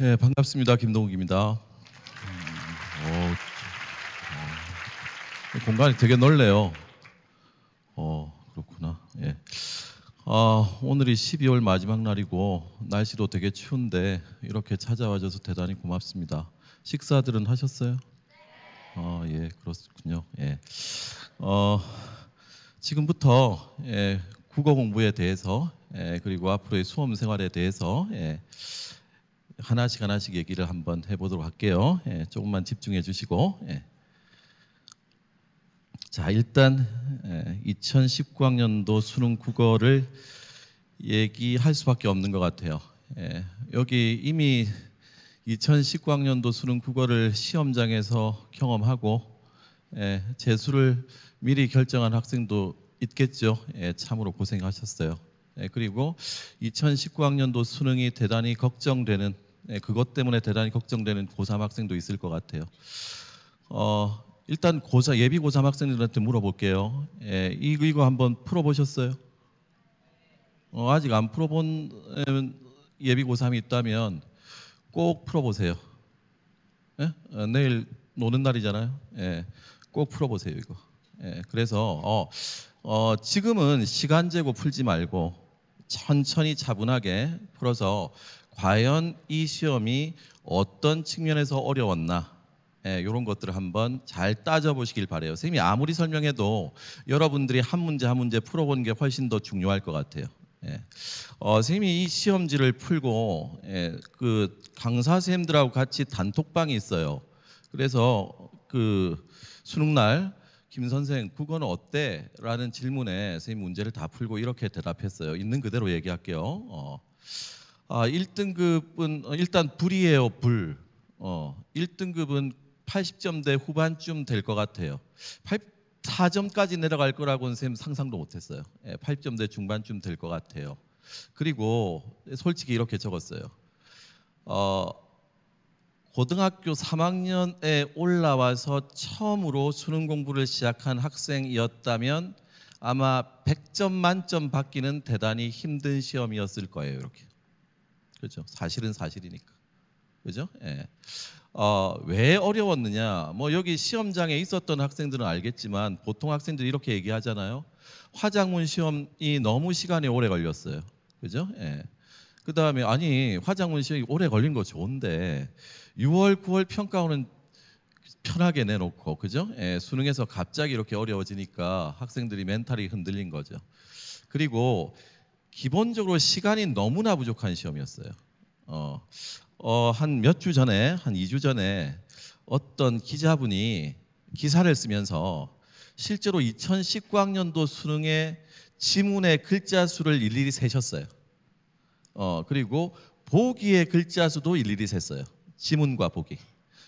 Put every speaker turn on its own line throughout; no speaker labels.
네, 반갑습니다. 김동욱입니다. 음, 어, 공간이 되게 넓네요. 어, 그렇구나. 예. 아, 오늘이 12월 마지막 날이고 날씨도 되게 추운데 이렇게 찾아와줘서 대단히 고맙습니다. 식사들은 하셨어요? 어, 예, 그렇군요. 예. 어, 지금부터 예, 국어 공부에 대해서 예, 그리고 앞으로의 수험 생활에 대해서 예, 하나씩 하나씩 얘기를 한번 해보도록 할게요. 예, 조금만 집중해 주시고. 예. 자, 일단 2019학년도 예, 수능 국어를 얘기할 수밖에 없는 것 같아요. 예, 여기 이미 2019학년도 수능 국어를 시험장에서 경험하고 예, 재수를 미리 결정한 학생도 있겠죠. 참으로 고생하셨어요. 그리고 2019학년도 수능이 대단히 걱정되는 네, 그것 때문에 대단히 걱정되는 고3 학생도 있을 것 같아요. 어, 일단 고사 예비 고3 학생들한테 물어볼게요. 예, 이거 한번 풀어보셨어요? 어, 아직 안 풀어본 음, 예비 고3이 있다면 꼭 풀어보세요. 예? 어, 내일 노는 날이잖아요. 예, 꼭 풀어보세요 이거. 예, 그래서 어, 어, 지금은 시간 재고 풀지 말고 천천히 차분하게 풀어서 과연 이 시험이 어떤 측면에서 어려웠나 이런 예, 것들을 한번 잘 따져보시길 바래요. 선생님이 아무리 설명해도 여러분들이 한 문제 한 문제 풀어본게 훨씬 더 중요할 것 같아요. 예. 어, 선생님이 이 시험지를 풀고 예, 그 강사 선생님들하고 같이 단톡방이 있어요. 그래서 그 수능날 김 선생 국어는 어때? 라는 질문에 선생님 문제를 다 풀고 이렇게 대답했어요. 있는 그대로 얘기할게요. 어. 아, 1등급은 어, 일단 불이에요, 불. 어, 1등급은 80점대 후반쯤 될 것 같아요. 4점까지 내려갈 거라고는 쌤 상상도 못했어요. 8점대 예, 중반쯤 될 것 같아요. 그리고 솔직히 이렇게 적었어요. 어, 고등학교 3학년에 올라와서 처음으로 수능 공부를 시작한 학생이었다면 아마 100점 만점 받기는 대단히 힘든 시험이었을 거예요. 이렇게. 그죠? 사실은 사실이니까. 그죠? 예. 어, 왜 어려웠느냐? 뭐 여기 시험장에 있었던 학생들은 알겠지만 보통 학생들이 이렇게 얘기하잖아요. 화장문 시험이 너무 시간이 오래 걸렸어요. 그죠? 예. 그 다음에 아니 화장문 시험이 오래 걸린 거 좋은데 6월, 9월 평가원은 편하게 내놓고 그죠? 예, 수능에서 갑자기 이렇게 어려워지니까 학생들이 멘탈이 흔들린 거죠. 그리고 기본적으로 시간이 너무나 부족한 시험이었어요. 어, 어 한 몇 주 전에 한 2주 전에 어떤 기자분이 기사를 쓰면서 실제로 2019학년도 수능의 지문의 글자 수를 일일이 세셨어요. 어, 그리고 보기의 글자 수도 일일이 셌어요. 지문과 보기.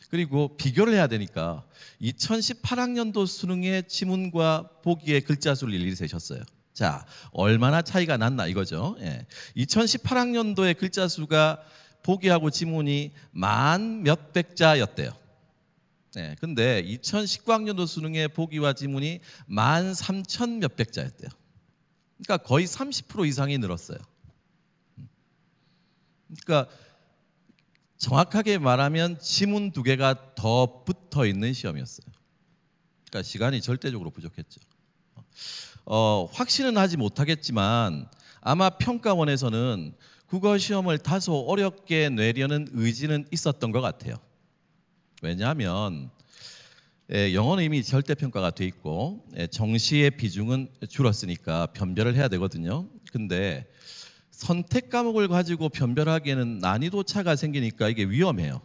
그리고 비교를 해야 되니까 2018학년도 수능의 지문과 보기의 글자 수를 일일이 세셨어요. 자, 얼마나 차이가 났나 이거죠. 예. 2018학년도에 글자 수가 보기하고 지문이 만 몇백 자였대요. 예. 근데 2019학년도 수능의 보기와 지문이 만 삼천 몇백 자였대요. 그러니까 거의 30% 이상이 늘었어요. 그러니까 정확하게 말하면 지문 두 개가 더 붙어 있는 시험이었어요. 그러니까 시간이 절대적으로 부족했죠. 어, 확신은 하지 못하겠지만 아마 평가원에서는 국어 시험을 다소 어렵게 내려는 의지는 있었던 것 같아요. 왜냐하면 예, 영어는 이미 절대평가가 돼 있고 예, 정시의 비중은 줄었으니까 변별을 해야 되거든요. 근데 선택 과목을 가지고 변별하기에는 난이도 차가 생기니까 이게 위험해요.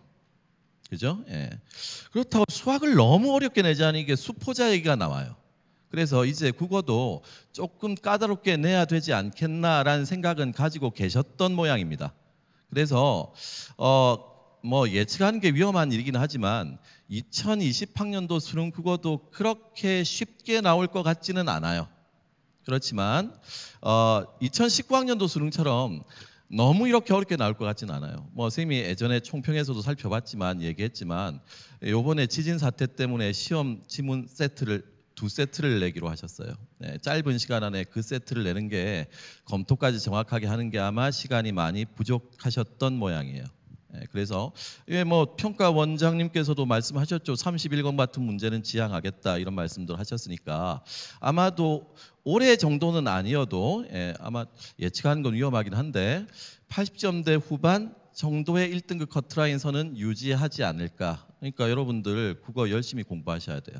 그죠? 예. 그렇다고 수학을 너무 어렵게 내자니 이게 수포자 얘기가 나와요. 그래서 이제 국어도 조금 까다롭게 내야 되지 않겠나라는 생각은 가지고 계셨던 모양입니다. 그래서 어뭐 예측하는 게 위험한 일이긴 하지만 2020학년도 수능 국어도 그렇게 쉽게 나올 것 같지는 않아요. 그렇지만 어 2019학년도 수능처럼 너무 이렇게 어렵게 나올 것 같지는 않아요. 뭐 선생님이 예전에 총평에서도 살펴봤지만 얘기했지만 요번에 지진 사태 때문에 시험 지문 세트를 두 세트를 내기로 하셨어요. 네, 짧은 시간 안에 그 세트를 내는 게 검토까지 정확하게 하는 게 아마 시간이 많이 부족하셨던 모양이에요. 네, 그래서 예, 뭐 평가 원장님께서도 말씀하셨죠. 31권 같은 문제는 지양하겠다 이런 말씀들 하셨으니까 아마도 올해 정도는 아니어도 예, 아마 예측하는 건 위험하긴 한데 80점대 후반 정도의 1등급 커트라인 선은 유지하지 않을까. 그러니까 여러분들 국어 열심히 공부하셔야 돼요.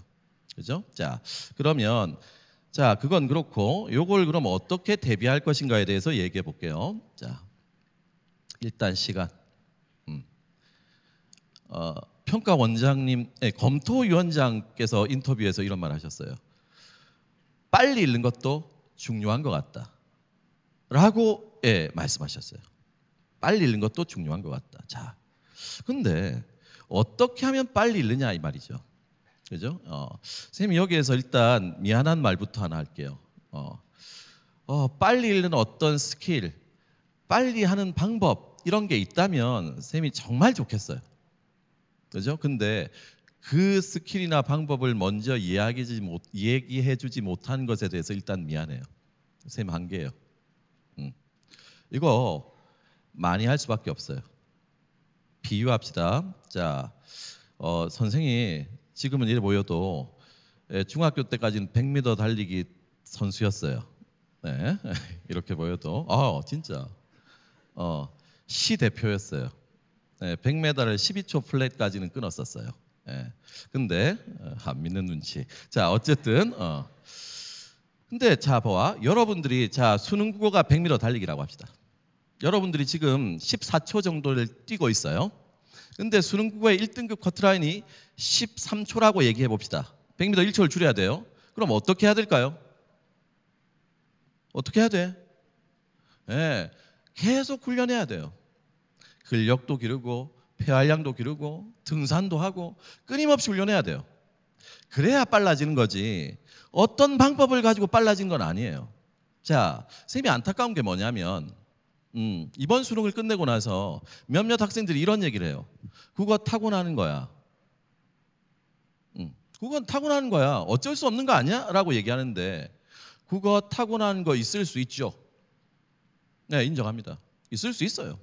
그죠? 자, 그러면 자, 그건 그렇고 요걸 그럼 어떻게 대비할 것인가에 대해서 얘기해 볼게요. 자. 일단 시간. 음. 어, 평가 원장님, 네, 예, 검토 위원장께서 인터뷰에서 이런 말 하셨어요. 빨리 읽는 것도 중요한 것 같다. 라고 예, 말씀하셨어요. 빨리 읽는 것도 중요한 것 같다. 자, 근데 어떻게 하면 빨리 읽느냐 이 말이죠. 그죠? 어, 선생님 여기에서 일단 미안한 말부터 하나 할게요. 어, 어, 빨리 읽는 어떤 스킬, 빨리 하는 방법 이런 게 있다면 선생님이 정말 좋겠어요. 그죠? 근데 그 스킬이나 방법을 먼저 이야기지 못, 얘기해주지 못한 것에 대해서 일단 미안해요. 선생님 한계예요. 음. 이거 많이 할 수밖에 없어요. 비유합시다. 자, 어, 선생이 지금은 이래 보여도 예, 중학교 때까지는 100m 달리기 선수였어요. 네, 이렇게 보여도 아 진짜 어, 시 대표였어요. 네, 100m를 12초 플랫까지는 끊었었어요. 네, 근데 안 어, 아, 믿는 눈치. 자 어쨌든 어. 근데 자 보아 여러분들이 자 수능 국어가 100m 달리기라고 합시다. 여러분들이 지금 14초 정도를 뛰고 있어요. 근데 수능국어의 1등급 커트라인이 13초라고 얘기해 봅시다. 100m 1초를 줄여야 돼요. 그럼 어떻게 해야 될까요? 어떻게 해야 돼? 예. 네, 계속 훈련해야 돼요. 근력도 기르고 폐활량도 기르고 등산도 하고 끊임없이 훈련해야 돼요. 그래야 빨라지는 거지. 어떤 방법을 가지고 빨라진 건 아니에요. 자, 선생님이 안타까운 게 뭐냐면 음, 이번 수능을 끝내고 나서 몇몇 학생들이 이런 얘기를 해요. 그거 타고나는 거야. 음, 그건 타고나는 거야. 어쩔 수 없는 거 아니야? 라고 얘기하는데 그거 타고난 거 있을 수 있죠. 네, 인정합니다. 있을 수 있어요.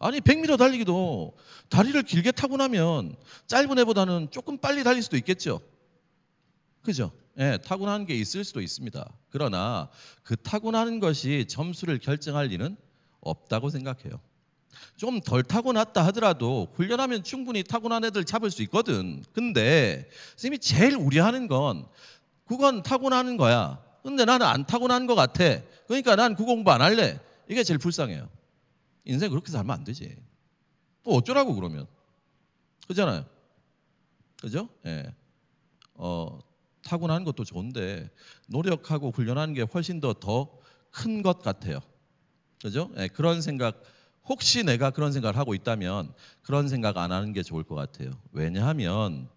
아니 100m 달리기도 다리를 길게 타고 나면 짧은 애보다는 조금 빨리 달릴 수도 있겠죠. 그죠? 예, 타고난 게 있을 수도 있습니다. 그러나 그타고나는 것이 점수를 결정할 리는 없다고 생각해요. 좀 덜 타고났다 하더라도 훈련하면 충분히 타고난 애들 잡을 수 있거든. 근데 선생님이 제일 우려하는 건 그건 타고나는 거야. 근데 나는 안 타고난 것 같아. 그러니까 난그 공부 안 할래. 이게 제일 불쌍해요. 인생 그렇게 살면 안 되지. 또 어쩌라고 그러면. 그잖아요. 그죠? 예. 어, 타고나는 것도 좋은데 노력하고 훈련하는 게 훨씬 더 더 큰 것 같아요. 그죠? 네, 그런 생각 혹시 내가 그런 생각을 하고 있다면 그런 생각 안 하는 게 좋을 것 같아요. 왜냐하면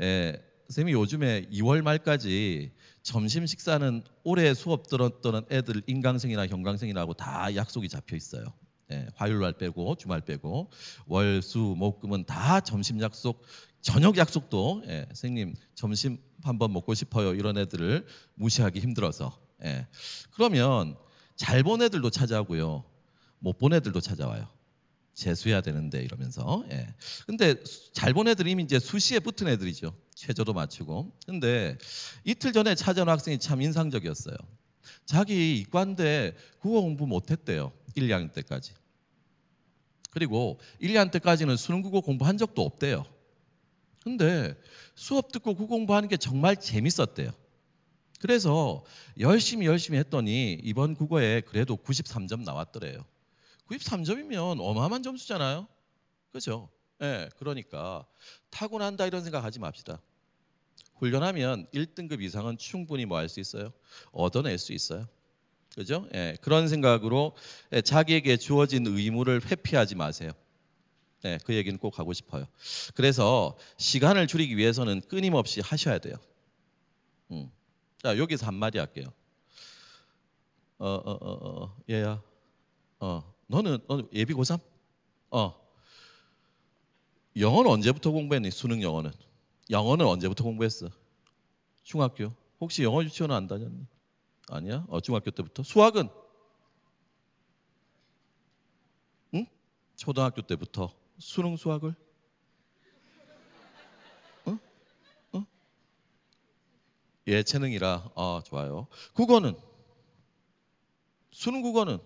에, 예, 선생님이 요즘에 2월 말까지 점심 식사는 올해 수업 들었던 애들 인강생이나 경강생이라고 다 약속이 잡혀 있어요. 예, 화요일 날 빼고 주말 빼고 월, 수, 목, 금은 다 점심 약속, 저녁 약속도 예, 선생님 점심 한번 먹고 싶어요 이런 애들을 무시하기 힘들어서 예, 그러면 잘본 애들도 찾아오고요. 못 본 애들도 찾아와요. 재수해야 되는데 이러면서. 예. 근데 잘 본 애들이 이미 이제 수시에 붙은 애들이죠. 최저도 맞추고. 근데 이틀 전에 찾아온 학생이 참 인상적이었어요. 자기 이과인데 국어 공부 못했대요. 1, 2학년 때까지. 그리고 1, 2학년 때까지는 수능 국어 공부한 적도 없대요. 근데 수업 듣고 국어 공부하는 게 정말 재밌었대요. 그래서 열심히 열심히 했더니 이번 국어에 그래도 93점 나왔더래요. 93점이면 어마어마한 점수잖아요. 그죠? 예, 그러니까 타고난다 이런 생각 하지 맙시다. 훈련하면 1등급 이상은 충분히 뭐 할 수 있어요. 얻어낼 수 있어요. 그죠? 예, 그런 생각으로 예, 자기에게 주어진 의무를 회피하지 마세요. 예, 그 얘기는 꼭 하고 싶어요. 그래서 시간을 줄이기 위해서는 끊임없이 하셔야 돼요. 음. 자 여기서 한마디 할게요. 어어 어어 어, 얘야, 어 너는 너 예비 고3? 어 영어는 언제부터 공부했니? 수능 영어는 영어는 언제부터 공부했어? 중학교. 혹시 영어 유치원은 안 다녔니? 아니야. 어 중학교 때부터. 수학은? 응? 초등학교 때부터. 수능 수학을? 예, 재능이라 아, 좋아요. 국어는 수능 국어는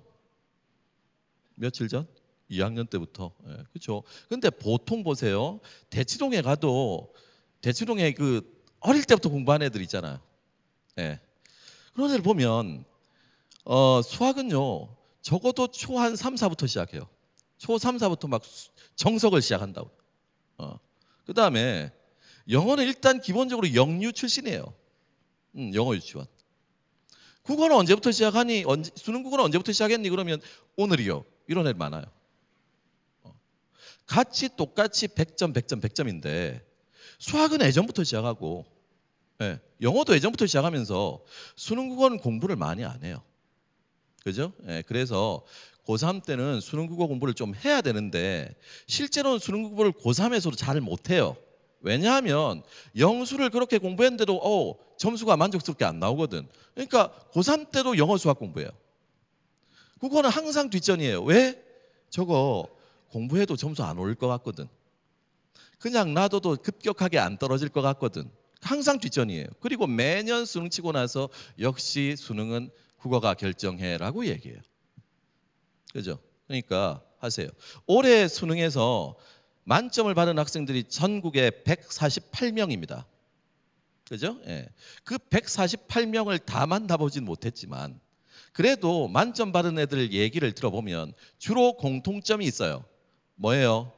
며칠 전 2학년 때부터 예, 그렇죠. 근데 보통 보세요. 대치동에 가도 대치동에 그 어릴 때부터 공부한 애들 있잖아요. 예. 그런 애들 보면 어, 수학은요. 적어도 초한 3, 4부터 시작해요. 초 3, 4부터 막 정석을 시작한다고. 어. 그다음에 영어는 일단 기본적으로 영유 출신이에요. 응, 음, 영어 유치원. 국어는 언제부터 시작하니? 언제, 수능 국어는 언제부터 시작했니? 그러면 오늘이요. 이런 애 많아요. 어. 같이 똑같이 100점, 100점, 100점인데 수학은 예전부터 시작하고 예, 영어도 예전부터 시작하면서 수능 국어는 공부를 많이 안 해요. 그죠? 예, 그래서 고3 때는 수능 국어 공부를 좀 해야 되는데 실제로는 수능 국어를 고3에서도 잘 못해요. 왜냐하면 영수를 그렇게 공부했는데도 어, 점수가 만족스럽게 안 나오거든. 그러니까 고3 때도 영어 수학 공부해요. 그거는 항상 뒷전이에요. 왜? 저거 공부해도 점수 안 오를 것 같거든. 그냥 놔둬도 급격하게 안 떨어질 것 같거든. 항상 뒷전이에요. 그리고 매년 수능 치고 나서 역시 수능은 국어가 결정해라고 얘기해요. 그죠? 그러니까 하세요. 올해 수능에서 만점을 받은 학생들이 전국에 148명입니다. 그죠? 예. 그 148명을 다 만나보진 못했지만 그래도 만점 받은 애들 얘기를 들어보면 주로 공통점이 있어요. 뭐예요?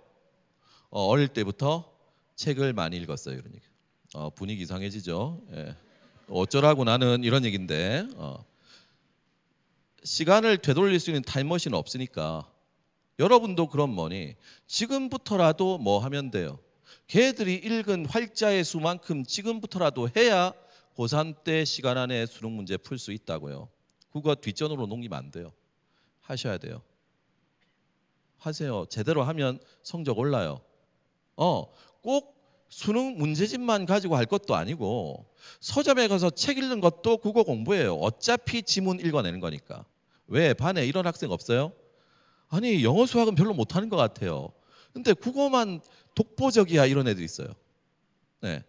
어, 어릴 때부터 책을 많이 읽었어요. 그러니까 어, 분위기 이상해지죠. 예. 어쩌라고 나는 이런 얘기인데 어. 시간을 되돌릴 수 있는 타임머신 없으니까 여러분도 그런 뭐니 지금부터라도 뭐 하면 돼요. 걔들이 읽은 활자의 수만큼 지금부터라도 해야 고3 때 시간 안에 수능 문제 풀 수 있다고요. 그거 뒷전으로 넘기면 안 돼요. 하셔야 돼요. 하세요. 제대로 하면 성적 올라요. 어, 꼭 수능 문제집만 가지고 할 것도 아니고 서점에 가서 책 읽는 것도 국어 공부예요. 어차피 지문 읽어내는 거니까. 왜 반에 이런 학생 없어요? 아니 영어 수학은 별로 못하는 것 같아요. 근데 국어만 독보적이야 이런 애들 있어요. 네.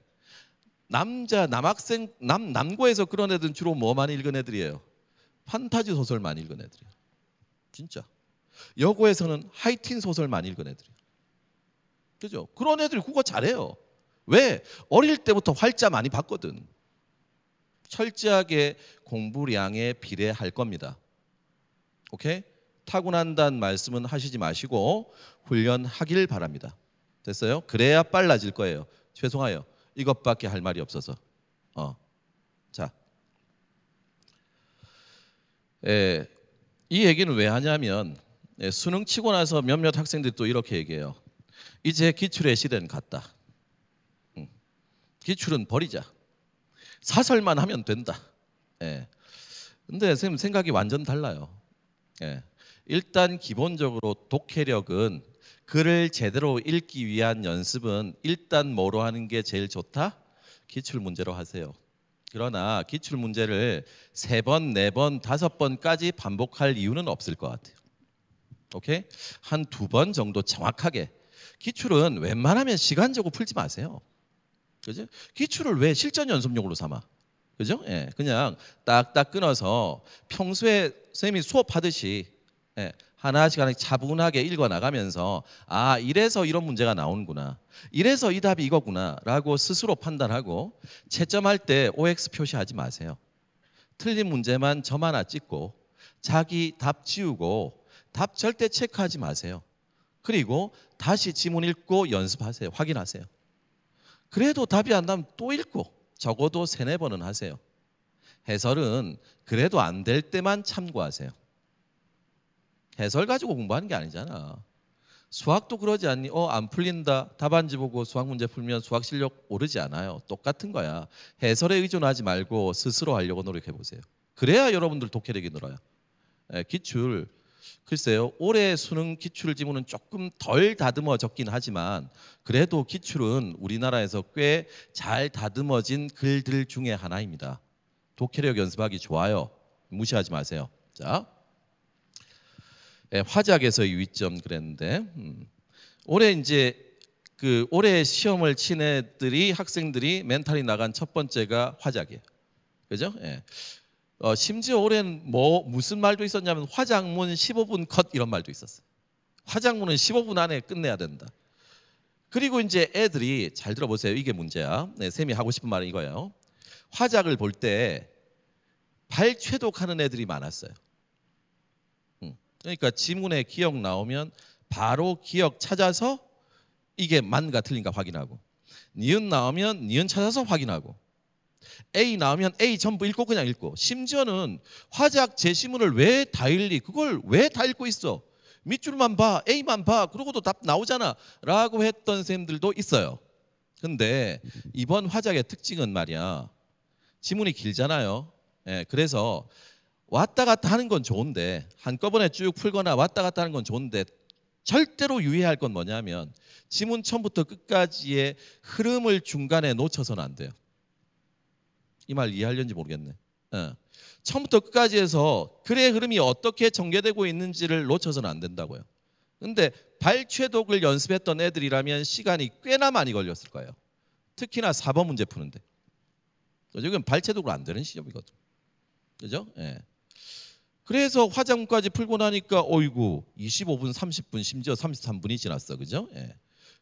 남자 남학생 남 남고에서 그런 애들은 주로 뭐 많이 읽은 애들이에요. 판타지 소설 많이 읽은 애들이에요. 진짜. 여고에서는 하이틴 소설 많이 읽은 애들이에요. 그죠? 그런 애들이 국어 잘해요. 왜? 어릴 때부터 활자 많이 봤거든. 철저하게 공부량에 비례할 겁니다. 오케이? 타고난다는 말씀은 하시지 마시고 훈련하길 바랍니다. 됐어요? 그래야 빨라질 거예요. 죄송해요. 이것밖에 할 말이 없어서. 어. 자. 에, 이 얘기는 왜 하냐면 예, 수능 치고 나서 몇몇 학생들이 또 이렇게 얘기해요. 이제 기출의 시대는 갔다. 음. 기출은 버리자. 사설만 하면 된다. 예. 근데 선생님 생각이 완전 달라요. 예. 일단 기본적으로 독해력은 글을 제대로 읽기 위한 연습은 일단 뭐로 하는 게 제일 좋다? 기출 문제로 하세요. 그러나 기출 문제를 세 번, 네 번, 다섯 번까지 반복할 이유는 없을 것 같아요. 오케이? 한 두 번 정도 정확하게. 기출은 웬만하면 시간적으로 풀지 마세요. 그죠? 기출을 왜 실전 연습용으로 삼아? 그죠? 예, 그냥 딱딱 끊어서 평소에 선생님이 수업 하듯이 예, 하나씩 하나씩 차분하게 읽어 나가면서 아 이래서 이런 문제가 나오는구나 이래서 이 답이 이거구나라고 스스로 판단하고 채점할 때 OX 표시하지 마세요. 틀린 문제만 점 하나 찍고 자기 답 지우고 답 절대 체크하지 마세요. 그리고 다시 지문 읽고 연습하세요. 확인하세요. 그래도 답이 안 나면 또 읽고 적어도 세네 번은 하세요. 해설은 그래도 안 될 때만 참고하세요. 해설 가지고 공부하는 게 아니잖아. 수학도 그러지 않니? 어, 안 풀린다. 답안지 보고 수학 문제 풀면 수학 실력 오르지 않아요. 똑같은 거야. 해설에 의존하지 말고 스스로 하려고 노력해 보세요. 그래야 여러분들 독해력이 늘어요. 네, 기출 글쎄요. 올해 수능 기출 지문은 조금 덜 다듬어졌긴 하지만 그래도 기출은 우리나라에서 꽤 잘 다듬어진 글들 중에 하나입니다. 독해력 연습하기 좋아요. 무시하지 마세요. 자. 예, 화작에서의 위점 그랬는데 음. 올해 이제 그 올해 시험을 친 애들이 학생들이 멘탈이 나간 첫 번째가 화작이에요. 그죠? 예. 어, 심지어 올해는 뭐 무슨 말도 있었냐면 화작문 15분 컷 이런 말도 있었어요. 화작문은 15분 안에 끝내야 된다. 그리고 이제 애들이 잘 들어보세요. 이게 문제야. 네, 쌤이 하고 싶은 말은 이거예요. 화작을 볼 때 발췌독하는 애들이 많았어요. 그러니까 지문에 기억 나오면 바로 기억 찾아서 이게 만가 틀린가 확인하고 니은 나오면 니은 찾아서 확인하고 A 나오면 A 전부 읽고 그냥 읽고 심지어는 화작 제시문을 왜 다 읽니 그걸 왜 다 읽고 있어 밑줄만 봐 A만 봐 그러고도 답 나오잖아 라고 했던 쌤들도 있어요 근데 이번 화작의 특징은 말이야 지문이 길잖아요 예, 그래서 왔다 갔다 하는 건 좋은데 한꺼번에 쭉 풀거나 왔다 갔다 하는 건 좋은데 절대로 유의할 건 뭐냐면 지문 처음부터 끝까지의 흐름을 중간에 놓쳐서는 안 돼요. 이 말 이해하려는지 모르겠네. 어. 처음부터 끝까지 해서 글의 흐름이 어떻게 전개되고 있는지를 놓쳐서는 안 된다고요. 근데 발췌독을 연습했던 애들이라면 시간이 꽤나 많이 걸렸을 거예요. 특히나 4번 문제 푸는데. 지금 발췌독으로 안 되는 시험이거든. 그죠? 예. 그래서 화장까지 풀고 나니까 어이구 25분, 30분, 심지어 33분이 지났어. 그죠? 예.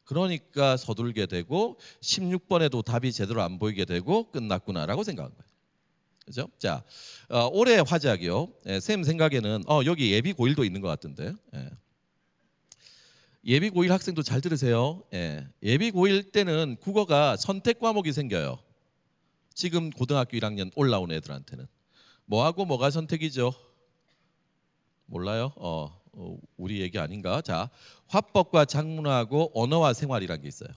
그러니까 서둘게 되고 16번에도 답이 제대로 안 보이게 되고 끝났구나라고 생각한 거예요. 그죠? 자, 어, 올해 화작이요 예, 쌤 생각에는 어, 여기 예비 고일도 있는 것 같은데. 예. 예비 고일 학생도 잘 들으세요. 예. 예비 고일 때는 국어가 선택 과목이 생겨요. 지금 고등학교 1학년 올라온 애들한테는 뭐하고 뭐가 선택이죠? 몰라요? 어, 어, 우리 얘기 아닌가? 자, 화법과 장문하고 언어와 생활이란 게 있어요.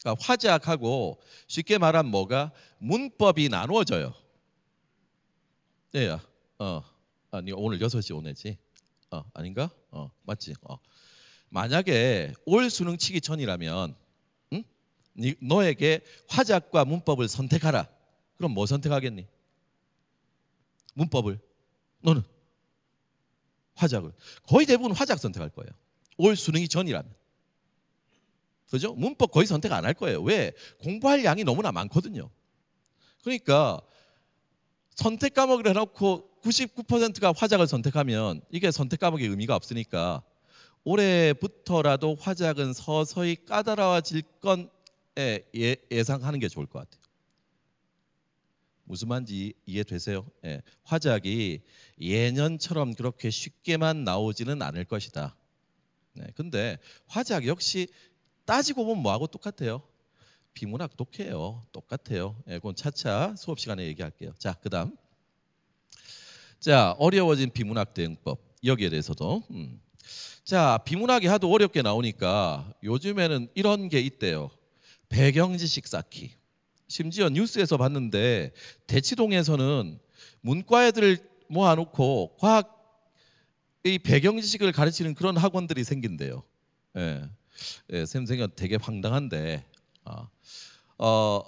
그러니까 화작하고 쉽게 말하면 뭐가 문법이 나누어져요. 예 어. 아니 오늘 6시 오내지. 어, 아닌가? 어, 맞지? 어. 만약에 올 수능 치기 전이라면 응? 너에게 화작과 문법을 선택하라. 그럼 뭐 선택하겠니? 문법을. 너는 화작을. 거의 대부분 화작 선택할 거예요. 올 수능이 전이라면. 그죠? 문법 거의 선택 안 할 거예요. 왜? 공부할 양이 너무나 많거든요. 그러니까 선택 과목을 해놓고 99%가 화작을 선택하면 이게 선택 과목의 의미가 없으니까 올해부터라도 화작은 서서히 까다로워질 건 예, 예상하는 게 좋을 것 같아요. 무슨 말인지 이해되세요? 예, 화작이 예년처럼 그렇게 쉽게만 나오지는 않을 것이다. 네, 근데 화작 역시 따지고 보면 뭐하고 똑같아요? 비문학 독해요. 똑같아요. 예, 그건 차차 수업 시간에 얘기할게요. 자, 그다음. 자, 어려워진 비문학 대응법. 여기에 대해서도 음. 자, 비문학이 하도 어렵게 나오니까 요즘에는 이런 게 있대요. 배경 지식 쌓기. 심지어 뉴스에서 봤는데 대치동에서는 문과 애들 모아놓고 과학의 배경 지식을 가르치는 그런 학원들이 생긴대요. 예, 예 샘생은 되게 황당한데 어, 어,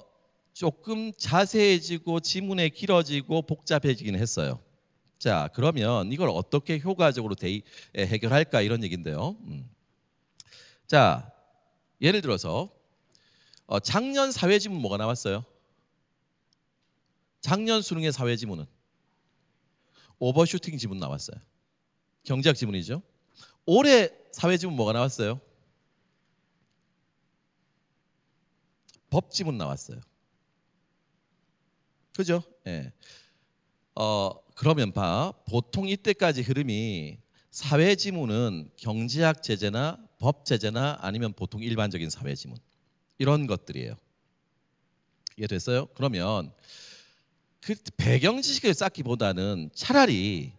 조금 자세해지고 지문에 길어지고 복잡해지긴 했어요. 자 그러면 이걸 어떻게 효과적으로 대, 이 예, 해결할까 이런 얘긴데요. 음. 자 예를 들어서 어, 작년 사회지문 뭐가 나왔어요? 작년 수능의 사회지문은 오버슈팅 지문 나왔어요. 경제학 지문이죠. 올해 사회지문 뭐가 나왔어요? 법 지문 나왔어요. 그죠? 예. 어, 그러면 봐. 보통 이때까지 흐름이 사회 지문은 경제학 제재나 법 제재나 아니면 보통 일반적인 사회 지문. 이런 것들이에요. 이해됐어요? 그러면 그 배경 지식을 쌓기보다는 차라리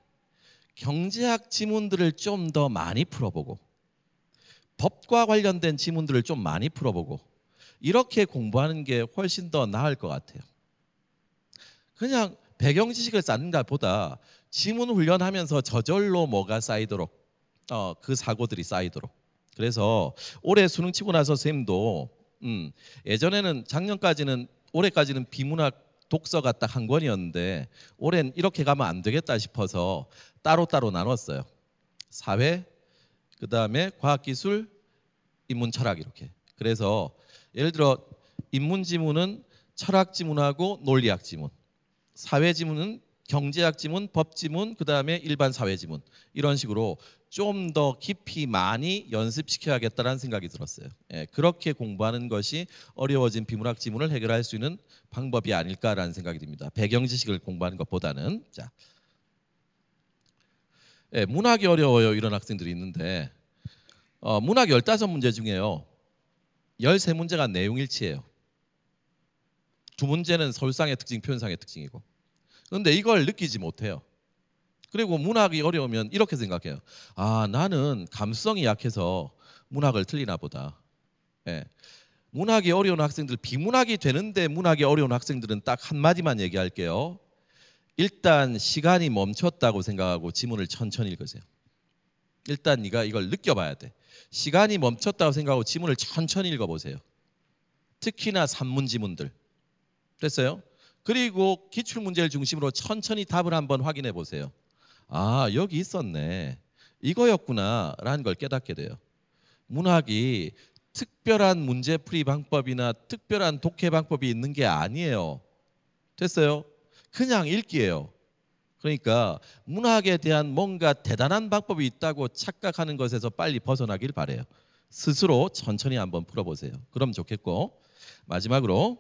경제학 지문들을 좀 더 많이 풀어보고 법과 관련된 지문들을 좀 많이 풀어보고 이렇게 공부하는 게 훨씬 더 나을 것 같아요. 그냥 배경 지식을 쌓는가 보다 지문 훈련하면서 저절로 뭐가 쌓이도록 어, 그 사고들이 쌓이도록 그래서 올해 수능 치고 나서 선생님도 음, 예전에는 작년까지는 올해까지는 비문학 독서가 딱 한 권이었는데 올해는 이렇게 가면 안 되겠다 싶어서 따로따로 나눴어요. 사회, 그 다음에 과학기술, 인문철학 이렇게. 그래서 예를 들어 인문지문은 철학지문하고 논리학지문, 사회지문은 경제학지문, 법지문, 그 다음에 일반 사회지문 이런 식으로 좀더 깊이 많이 연습시켜야겠다라는 생각이 들었어요. 예, 그렇게 공부하는 것이 어려워진 비문학 지문을 해결할 수 있는 방법이 아닐까라는 생각이 듭니다. 배경 지식을 공부하는 것보다는 자, 예, 문학이 어려워요 이런 학생들이 있는데 어, 문학 15문제 중에요. 13문제가 내용 일치예요. 두 문제는 서울상의 특징, 표현상의 특징이고. 그런데 이걸 느끼지 못해요. 그리고 문학이 어려우면 이렇게 생각해요. 아, 나는 감성이 약해서 문학을 틀리나 보다. 예. 문학이 어려운 학생들, 비문학이 되는데 문학이 어려운 학생들은 딱 한마디만 얘기할게요. 일단 시간이 멈췄다고 생각하고 지문을 천천히 읽으세요. 일단 네가 이걸 느껴봐야 돼. 시간이 멈췄다고 생각하고 지문을 천천히 읽어보세요. 특히나 산문 지문들. 됐어요? 그리고 기출 문제를 중심으로 천천히 답을 한번 확인해 보세요. 아, 여기 있었네. 이거였구나. 라는 걸 깨닫게 돼요. 문학이 특별한 문제풀이 방법이나 특별한 독해 방법이 있는 게 아니에요. 됐어요? 그냥 읽기예요. 그러니까 문학에 대한 뭔가 대단한 방법이 있다고 착각하는 것에서 빨리 벗어나길 바래요. 스스로 천천히 한번 풀어보세요. 그럼 좋겠고 마지막으로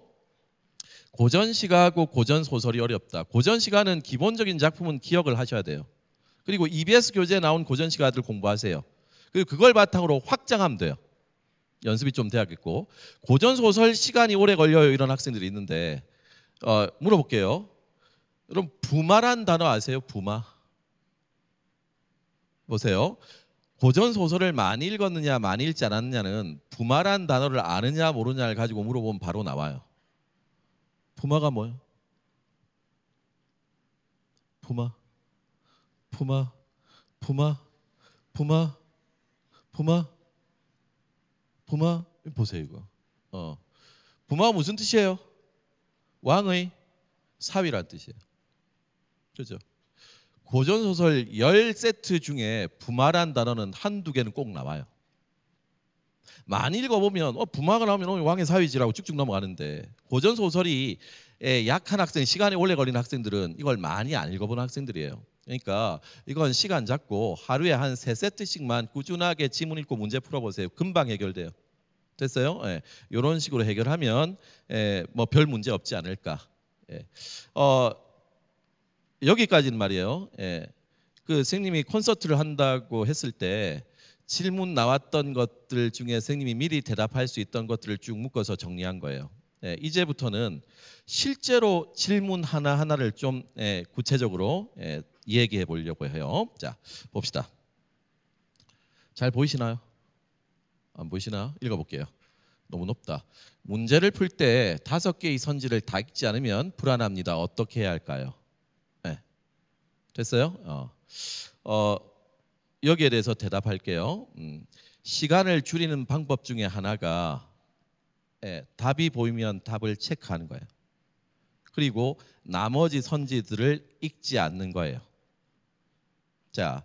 고전 시가하고 고전 소설이 어렵다. 고전 시가는 기본적인 작품은 기억을 하셔야 돼요. 그리고 EBS 교재에 나온 고전시가들 공부하세요. 그리고 그걸 바탕으로 확장하면 돼요. 연습이 좀 돼야겠고 고전 소설 시간이 오래 걸려요 이런 학생들이 있는데 어, 물어볼게요. 여러분 부마란 단어 아세요? 부마 보세요. 고전 소설을 많이 읽었느냐 많이 읽지 않았느냐는 부마란 단어를 아느냐 모르냐를 가지고 물어보면 바로 나와요. 부마가 뭐예요? 부마 품마품마품마품마품마 보세요 이거. 어, 부마 무슨 뜻이에요? 왕의 사위란 뜻이에요. 그렇죠? 고전 소설 10세트 중에 부마란 단어는 한두 개는 꼭 나와요. 많이 읽어보면 어, 부마가 나오면 어, 왕의 사위지라고 쭉쭉 넘어가는데 고전 소설이 약한 학생, 시간이 오래 걸리는 학생들은 이걸 많이 안 읽어본 학생들이에요. 그러니까 이건 시간 잡고 하루에 한 세 세트씩만 꾸준하게 지문 읽고 문제 풀어보세요. 금방 해결돼요. 됐어요? 예. 이런 식으로 해결하면 예, 뭐별 문제 없지 않을까. 예. 어, 여기까지는 말이에요. 예. 그 선생님이 콘서트를 한다고 했을 때 질문 나왔던 것들 중에 선생님이 미리 대답할 수 있던 것들을 쭉 묶어서 정리한 거예요. 예, 이제부터는 실제로 질문 하나 하나를 좀 예, 구체적으로 예, 이야기해 보려고 해요. 자, 봅시다. 잘 보이시나요? 안 보이시나? 요 읽어 볼게요. 너무 높다. 문제를 풀 때 다섯 개의 선지를 다 읽지 않으면 불안합니다. 어떻게 해야 할까요? 네. 됐어요? 어. 어, 여기에 대해서 대답할게요. 음, 시간을 줄이는 방법 중에 하나가 예, 답이 보이면 답을 체크하는 거예요. 그리고 나머지 선지들을 읽지 않는 거예요. 자,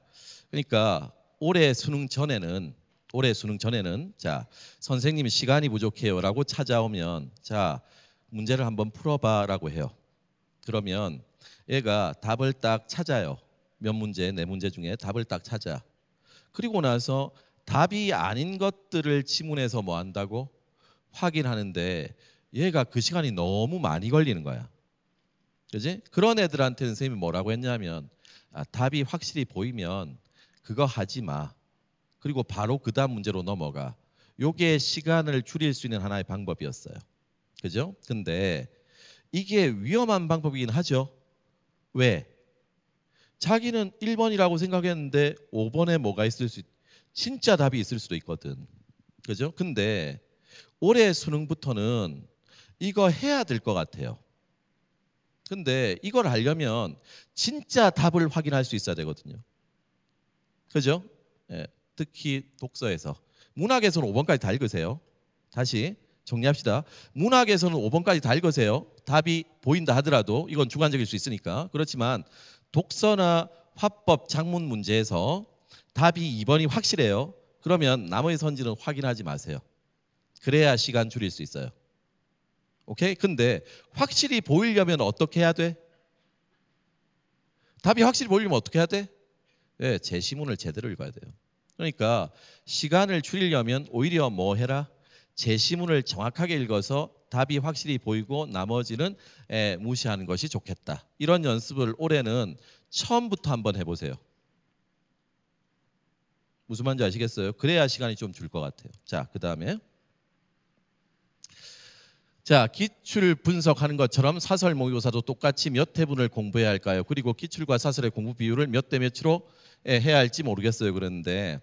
그러니까 올해 수능 전에는 올해 수능 전에는 자 선생님이 시간이 부족해요라고 찾아오면 자 문제를 한번 풀어봐라고 해요. 그러면 얘가 답을 딱 찾아요. 몇 문제 네 문제 중에 답을 딱 찾아. 그리고 나서 답이 아닌 것들을 지문에서뭐 한다고 확인하는데 얘가 그 시간이 너무 많이 걸리는 거야. 그지? 그런 애들한테는 선생님이 뭐라고 했냐면 아, 답이 확실히 보이면 그거 하지 마. 그리고 바로 그 다음 문제로 넘어가. 요게 시간을 줄일 수 있는 하나의 방법이었어요. 그죠? 근데 이게 위험한 방법이긴 하죠. 왜? 자기는 1번이라고 생각했는데 5번에 뭐가 있을 수 있... 진짜 답이 있을 수도 있거든. 그죠? 근데 올해 수능부터는 이거 해야 될 것 같아요. 근데 이걸 알려면 진짜 답을 확인할 수 있어야 되거든요. 그죠? 예, 특히 독서에서. 문학에서는 5번까지 다 읽으세요. 다시 정리합시다. 문학에서는 5번까지 다 읽으세요. 답이 보인다 하더라도 이건 주관적일 수 있으니까. 그렇지만 독서나 화법 작문 문제에서 답이 2번이 확실해요. 그러면 나머지 선지는 확인하지 마세요. 그래야 시간 줄일 수 있어요. 오케이? 근데 확실히 보이려면 어떻게 해야 돼? 답이 확실히 보이려면 어떻게 해야 돼? 예, 제시문을 제대로 읽어야 돼요. 그러니까 시간을 줄이려면 오히려 뭐 해라? 제시문을 정확하게 읽어서 답이 확실히 보이고 나머지는 에, 예, 무시하는 것이 좋겠다. 이런 연습을 올해는 처음부터 한번 해보세요. 무슨 말인지 아시겠어요? 그래야 시간이 좀 줄 것 같아요. 자, 그 다음에 자, 기출 분석하는 것처럼 사설 모의고사도 똑같이 몇 회분을 공부해야 할까요? 그리고 기출과 사설의 공부 비율을 몇 대 몇으로 예, 해야 할지 모르겠어요. 그런데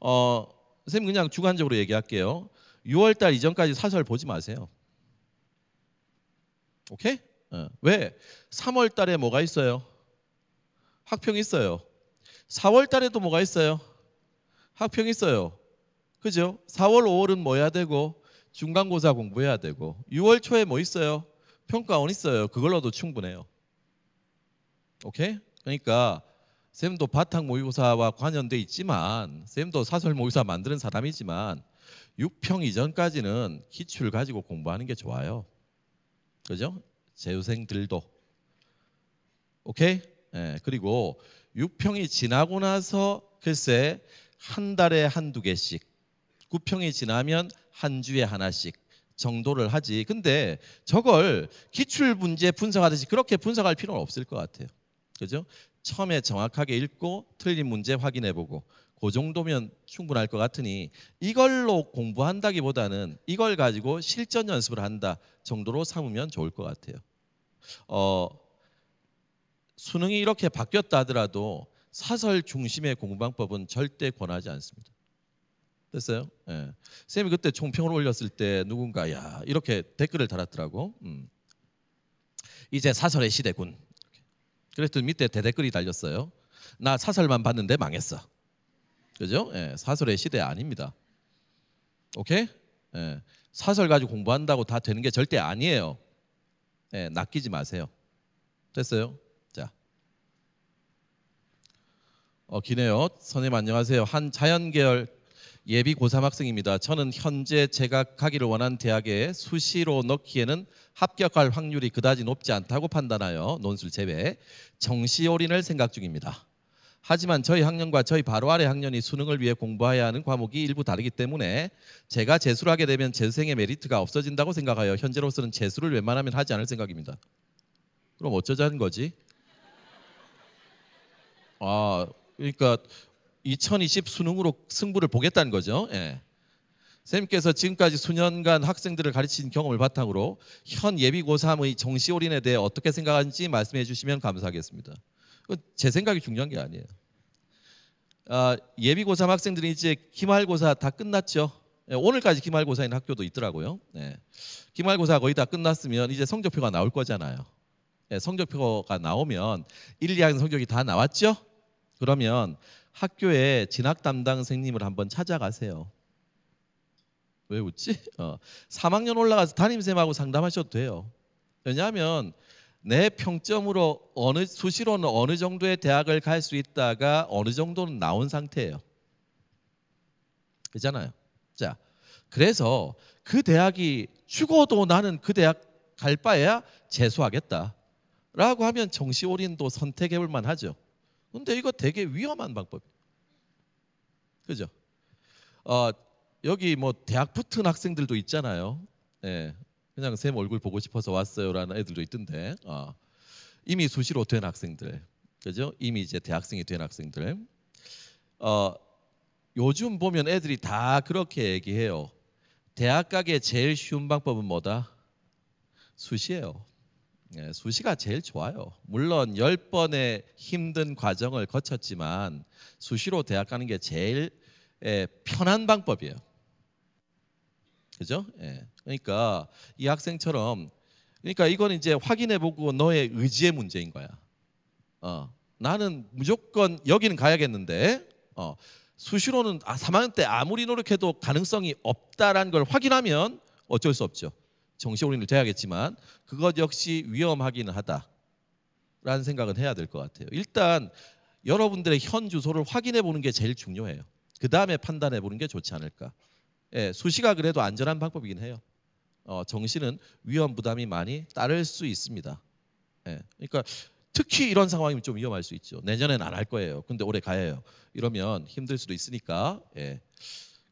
어, 선생님 그냥 주관적으로 얘기할게요. 6월 달 이전까지 사설 보지 마세요. 오케이? 어. 왜? 3월 달에 뭐가 있어요? 학평 있어요. 4월 달에도 뭐가 있어요? 학평 있어요. 그죠? 4월, 5월은 뭐야 되고 중간고사 공부해야 되고 6월 초에 뭐 있어요? 평가원 있어요. 그걸로도 충분해요. 오케이? 그러니까 쌤도 바탕 모의고사와 관련돼 있지만 쌤도 사설 모의사 만드는 사람이지만 6평 이전까지는 기출 가지고 공부하는 게 좋아요. 그죠? 재우생들도 오케이? 예, 그리고 6평이 지나고 나서 글쎄 한 달에 한두 개씩 9평이 지나면 한 주에 하나씩 정도를 하지. 근데 저걸 기출 문제 분석하듯이 그렇게 분석할 필요는 없을 것 같아요. 그죠? 처음에 정확하게 읽고 틀린 문제 확인해 보고 그 정도면 충분할 것 같으니 이걸로 공부한다기보다는 이걸 가지고 실전 연습을 한다 정도로 삼으면 좋을 것 같아요. 어, 수능이 이렇게 바뀌었다 하더라도 사설 중심의 공부 방법은 절대 권하지 않습니다. 됐어요? 예. 쌤이 그때 총평을 올렸을 때 누군가 야 이렇게 댓글을 달았더라고. 음. 이제 사설의 시대군. 그랬더니 밑에 대댓글이 달렸어요. 나 사설만 봤는데 망했어. 그죠? 예, 사설의 시대 아닙니다. 오케이? 예, 사설 가지고 공부한다고 다 되는 게 절대 아니에요. 예, 낚이지 마세요. 됐어요? 자. 어, 기네요. 선생님 안녕하세요. 한 자연계열 예비 고3 학생입니다. 저는 현재 제가 가기를 원한 대학에 수시로 넣기에는 합격할 확률이 그다지 높지 않다고 판단하여 논술 제외 정시 올인을 생각 중입니다. 하지만 저희 학년과 저희 바로 아래 학년이 수능을 위해 공부해야 하는 과목이 일부 다르기 때문에 제가 재수를 하게 되면 재수생의 메리트가 없어진다고 생각하여 현재로서는 재수를 웬만하면 하지 않을 생각입니다. 그럼 어쩌자는 거지? 아, 그러니까 2020 수능으로 승부를 보겠다는 거죠. 예. 선생님께서 지금까지 수년간 학생들을 가르친 경험을 바탕으로 현 예비 고3의 정시 올인에 대해 어떻게 생각하는지 말씀해 주시면 감사하겠습니다. 제 생각이 중요한 게 아니에요. 아, 예비 고3 학생들이 이제 기말고사 다 끝났죠. 예, 오늘까지 기말고사인 학교도 있더라고요. 예. 기말고사 거의 다 끝났으면 이제 성적표가 나올 거잖아요. 예, 성적표가 나오면 1, 2학년 성적이 다 나왔죠? 그러면 학교에 진학 담당 선생님을 한번 찾아가세요. 왜 웃지? 어, 3학년 올라가서 담임쌤하고 상담하셔도 돼요. 왜냐하면 내 평점으로 어느 수시로는 어느 정도의 대학을 갈 수 있다가 어느 정도는 나온 상태예요. 그잖아요. 자, 그래서 그 대학이 죽어도 나는 그 대학 갈 바에야 재수하겠다. 라고 하면 정시올인도 선택해볼 만하죠. 근데 이거 되게 위험한 방법. 그죠? 어, 여기 뭐 대학 붙은 학생들도 있잖아요. 예, 그냥 쌤 얼굴 보고 싶어서 왔어요라는 애들도 있던데 어, 이미 수시로 된 학생들, 그죠? 이미 이제 대학생이 된 학생들. 어, 요즘 보면 애들이 다 그렇게 얘기해요. 대학 가기 제일 쉬운 방법은 뭐다? 수시예요. 예, 수시가 제일 좋아요. 물론 10번의 힘든 과정을 거쳤지만 수시로 대학 가는 게 제일 예, 편한 방법이에요. 그죠? 예. 그러니까 이 학생처럼 그러니까 이건 이제 확인해 보고 너의 의지의 문제인 거야. 어, 나는 무조건 여기는 가야겠는데 어, 수시로는 3학년 아, 때 아무리 노력해도 가능성이 없다라는 걸 확인하면 어쩔 수 없죠. 정시올인을 돼야겠지만 그것 역시 위험하기는 하다라는 생각은 해야 될 것 같아요. 일단 여러분들의 현 주소를 확인해 보는 게 제일 중요해요. 그 다음에 판단해 보는 게 좋지 않을까. 예, 수시가 그래도 안전한 방법이긴 해요. 어, 정시는 위험 부담이 많이 따를 수 있습니다. 예, 그러니까 특히 이런 상황이면 좀 위험할 수 있죠. 내년엔 안 할 거예요. 근데 올해 가요. 이러면 힘들 수도 있으니까. 예.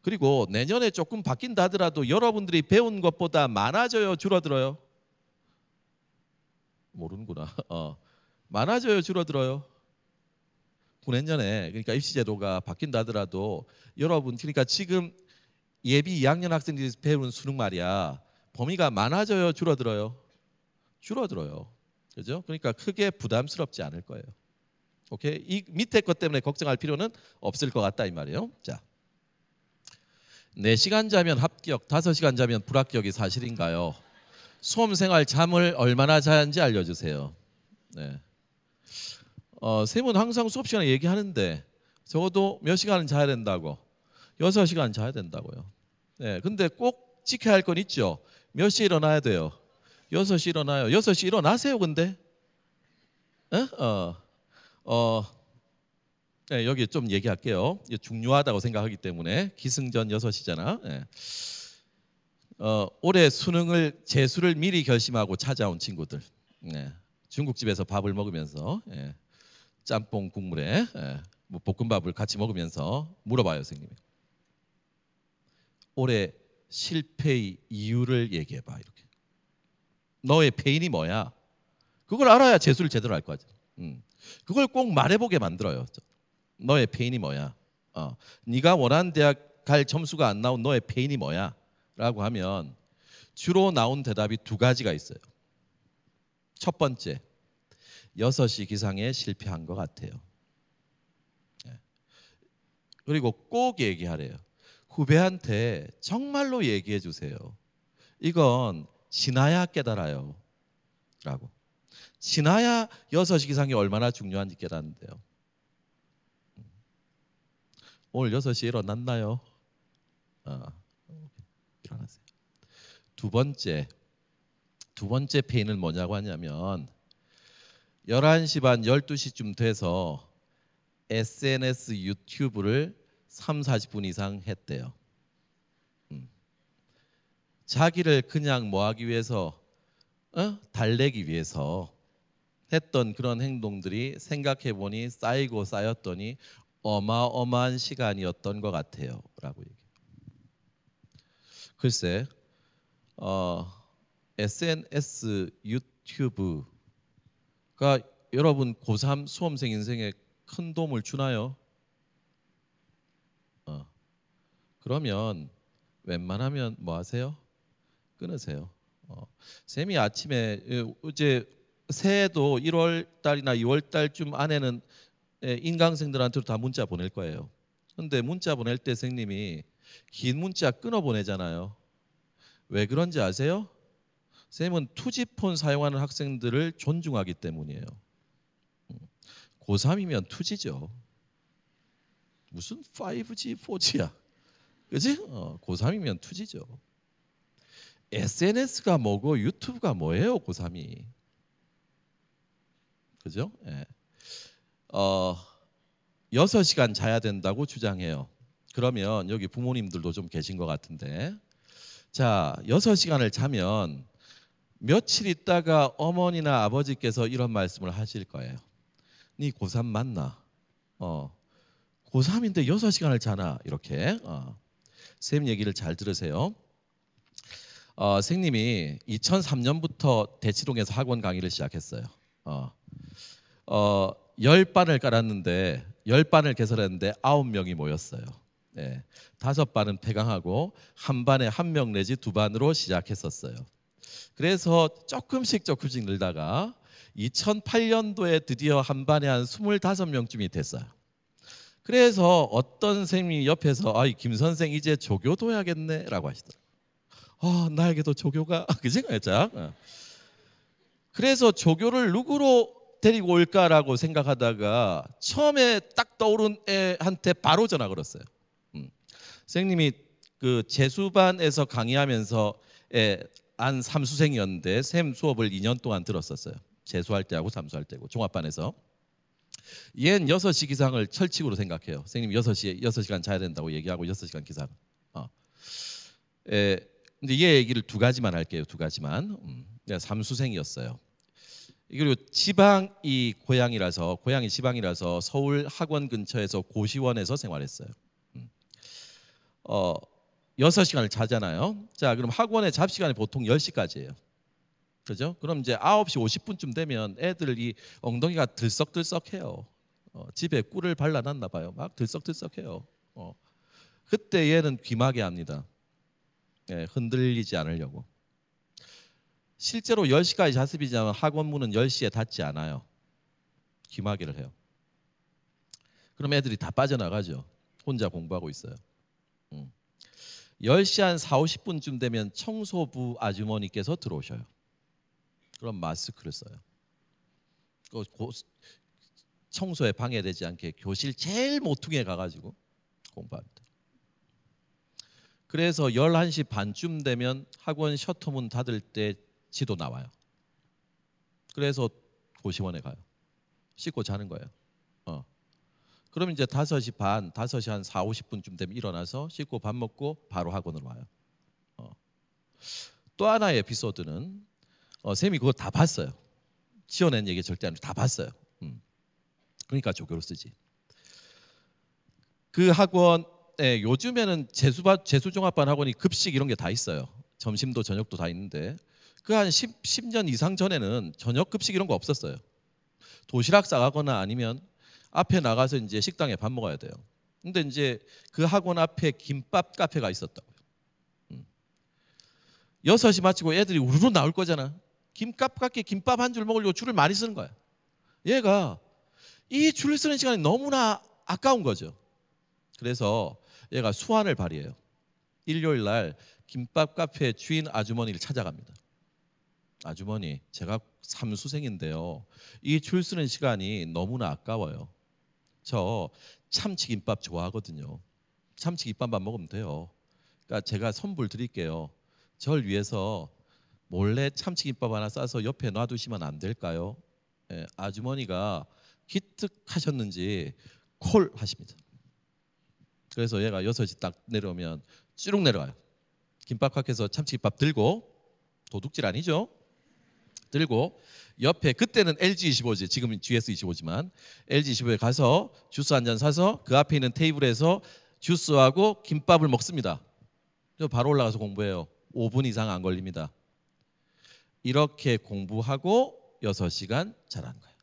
그리고 내년에 조금 바뀐다 하더라도 여러분들이 배운 것보다 많아져요, 줄어들어요? 모르는구나. 어. 많아져요, 줄어들어요? 9년전에 그러니까 입시 제도가 바뀐다 하더라도 여러분 그러니까 지금 예비 2학년 학생들이 배우는 수능 말이야 범위가 많아져요 줄어들어요 줄어들어요 그죠 그러니까 크게 부담스럽지 않을 거예요 오케이 이 밑에 것 때문에 걱정할 필요는 없을 것 같다 이 말이에요 자 4시간 자면 합격, 5시간 자면 불합격이 사실인가요? 수험생활 잠을 얼마나 자는지 알려주세요. 네. 어, 세분 항상 수업 시간에 얘기하는데 적어도 몇 시간은 자야 된다고. 6시간 자야 된다고요. 네. 근데 꼭 지켜야 할 건 있죠. 몇 시에 일어나야 돼요? 6시 일어나요. 6시 일어나세요, 근데? 어. 어. 네, 여기 좀 얘기할게요. 중요하다고 생각하기 때문에 기승전 6시잖아. 네. 어, 올해 수능을 재수를 미리 결심하고 찾아온 친구들. 네. 중국집에서 밥을 먹으면서 예. 짬뽕 국물에 예. 뭐 볶음밥을 같이 먹으면서 물어봐요, 선생님. 올해 실패의 이유를 얘기해봐 이렇게. 너의 페인이 뭐야? 그걸 알아야 재수를 제대로 할 거지. 음. 그걸 꼭 말해보게 만들어요. 너의 페인이 뭐야? 어, 네가 원하는 대학 갈 점수가 안 나온 너의 페인이 뭐야? 라고 하면 주로 나온 대답이 두 가지가 있어요. 첫 번째, 6시 기상에 실패한 것 같아요. 예. 그리고 꼭 얘기하래요. 후배한테 정말로 얘기해 주세요. 이건 지나야 깨달아요. 라고. 지나야 6시 기상이 얼마나 중요한지 깨닫는데요. 오늘 6시에 일어났나요? 아, 일어나세요. 두 번째, 두 번째 페인은 뭐냐고 하냐면 11시 반 12시쯤 돼서 SNS 유튜브를 3, 40분 이상 했대요. 음. 자기를 그냥 뭐 하기 위해서 어? 달래기 위해서 했던 그런 행동들이 생각해 보니 쌓이고 쌓였더니 어마어마한 시간이었던 것 같아요.라고 얘기. 글쎄, 어, SNS, 유튜브가 여러분 고3 수험생 인생에 큰 도움을 주나요? 어, 그러면 웬만하면 뭐 하세요? 끊으세요. 어, 쌤이 아침에 어제 예, 새해도 1월 달이나 2월 달쯤 안에는 예, 인강생들한테도 다 문자 보낼 거예요. 근데 문자 보낼 때 선생님이 긴 문자 끊어 보내잖아요. 왜 그런지 아세요? 선생님은 투지폰 사용하는 학생들을 존중하기 때문이에요. 음, 고3이면 투지죠. 무슨 5G, 4G야. 그지? 어, 고3이면 투지죠. SNS가 뭐고 유튜브가 뭐예요, 고3이. 그죠? 예. 어, 6시간 자야 된다고 주장해요. 그러면 여기 부모님들도 좀 계신 것 같은데 자 6시간을 자면 며칠 있다가 어머니나 아버지께서 이런 말씀을 하실 거예요. 네 고3 맞나? 어, 고3인데 6시간을 자나? 이렇게 어. 쌤 얘기를 잘 들으세요. 어, 생님이 2003년부터 대치동에서 학원 강의를 시작했어요. 어, 어, 열 반을 깔았는데 열 반을 개설했는데 아홉 명이 모였어요. 네, 다섯 반은 폐강하고 한 반에 한 명 내지 두 반으로 시작했었어요. 그래서 조금씩 조금씩 늘다가 2008년도에 드디어 한 반에 한 25명쯤이 됐어요. 그래서 어떤 선생님이 옆에서 아김 선생 이제 조교도 해야겠네라고 하시더라고요. 아 나에게도 조교가 그지 그죠? 어. 그래서 조교를 누구로 데리고 올까라고 생각하다가 처음에 딱 떠오른 애한테 바로 전화 걸었어요. 음. 선생님이 그 재수반에서 강의하면서 예, 안 삼수생이었는데 샘 수업을 2년 동안 들었었어요. 재수할 때하고 삼수할 때고 종합반에서. 얜 6시 기상을 철칙으로 생각해요. 선생님 6시에 6시간 자야 된다고 얘기하고 6시간 기상. 어. 예, 근데 얘 얘기를 두 가지만 할게요. 두 가지만. 음. 네, 삼수생이었어요. 그리고 지방이 고향이라서 고향이 지방이라서 서울 학원 근처에서 고시원에서 생활했어요. 음. 어, 6시간을 자잖아요. 자, 그럼 학원의 잡시간이 보통 10시까지예요. 그죠? 그럼 이제 9시 50분쯤 되면 애들이 엉덩이가 들썩들썩해요. 어, 집에 꿀을 발라놨나 봐요. 막 들썩들썩해요. 어. 그때 얘는 귀마개 합니다. 예, 흔들리지 않으려고. 실제로 10시까지 자습이지만 학원 문은 10시에 닫지 않아요. 기막이를 해요. 그럼 애들이 다 빠져나가죠. 혼자 공부하고 있어요. 10시 음. 한 4, 50분쯤 되면 청소부 아주머니께서 들어오셔요. 그럼 마스크를 써요. 그 청소에 방해되지 않게 교실 제일 모퉁이에 가가지고 공부합니다. 그래서 11시 반쯤 되면 학원 셔터문 닫을 때 시도 나와요. 그래서 도시원에 가요. 씻고 자는 거예요. 어. 그럼 이제 5시 반, 5시 한 4, 50분쯤 되면 일어나서 씻고 밥 먹고 바로 학원으로 와요. 어. 또 하나의 에피소드는 어, 쌤이 그거 다 봤어요. 지어낸 얘기 절대 안해다 봤어요. 음. 그러니까 조교로 쓰지. 그 학원에 요즘에는 재수 재수종합반 학원이 급식 이런 게 다 있어요. 점심도 저녁도 다 있는데 그한 10, 10년 이상 전에는 저녁 급식 이런 거 없었어요. 도시락 싸가거나 아니면 앞에 나가서 이제 식당에 밥 먹어야 돼요. 근데 이제 그 학원 앞에 김밥 카페가 있었다고요. 6시 음. 마치고 애들이 우르르 나올 거잖아. 김밥 같게 김밥 한 줄 먹으려고 줄을 많이 쓰는 거야. 얘가 이 줄을 쓰는 시간이 너무나 아까운 거죠. 그래서 얘가 수완을 발휘해요. 일요일 날 김밥 카페 주인 아주머니를 찾아갑니다. 아주머니, 제가 삼수생인데요. 이줄 쓰는 시간이 너무나 아까워요. 저 참치김밥 좋아하거든요. 참치김밥만 먹으면 돼요. 그러니까 제가 선불 드릴게요. 절 위해서 몰래 참치김밥 하나 싸서 옆에 놔두시면 안 될까요? 예, 아주머니가 기특하셨는지 콜 하십니다. 그래서 얘가 6시 딱 내려오면 쭈룩 내려와요. 김밥 깎에서 참치김밥 들고 도둑질 아니죠? 들고 옆에 그때는 LG25지 지금 GS25지만 LG25에 가서 주스 한잔 사서 그 앞에 있는 테이블에서 주스하고 김밥을 먹습니다. 바로 올라가서 공부해요. 5분 이상 안 걸립니다. 이렇게 공부하고 6시간 잘한 거예요.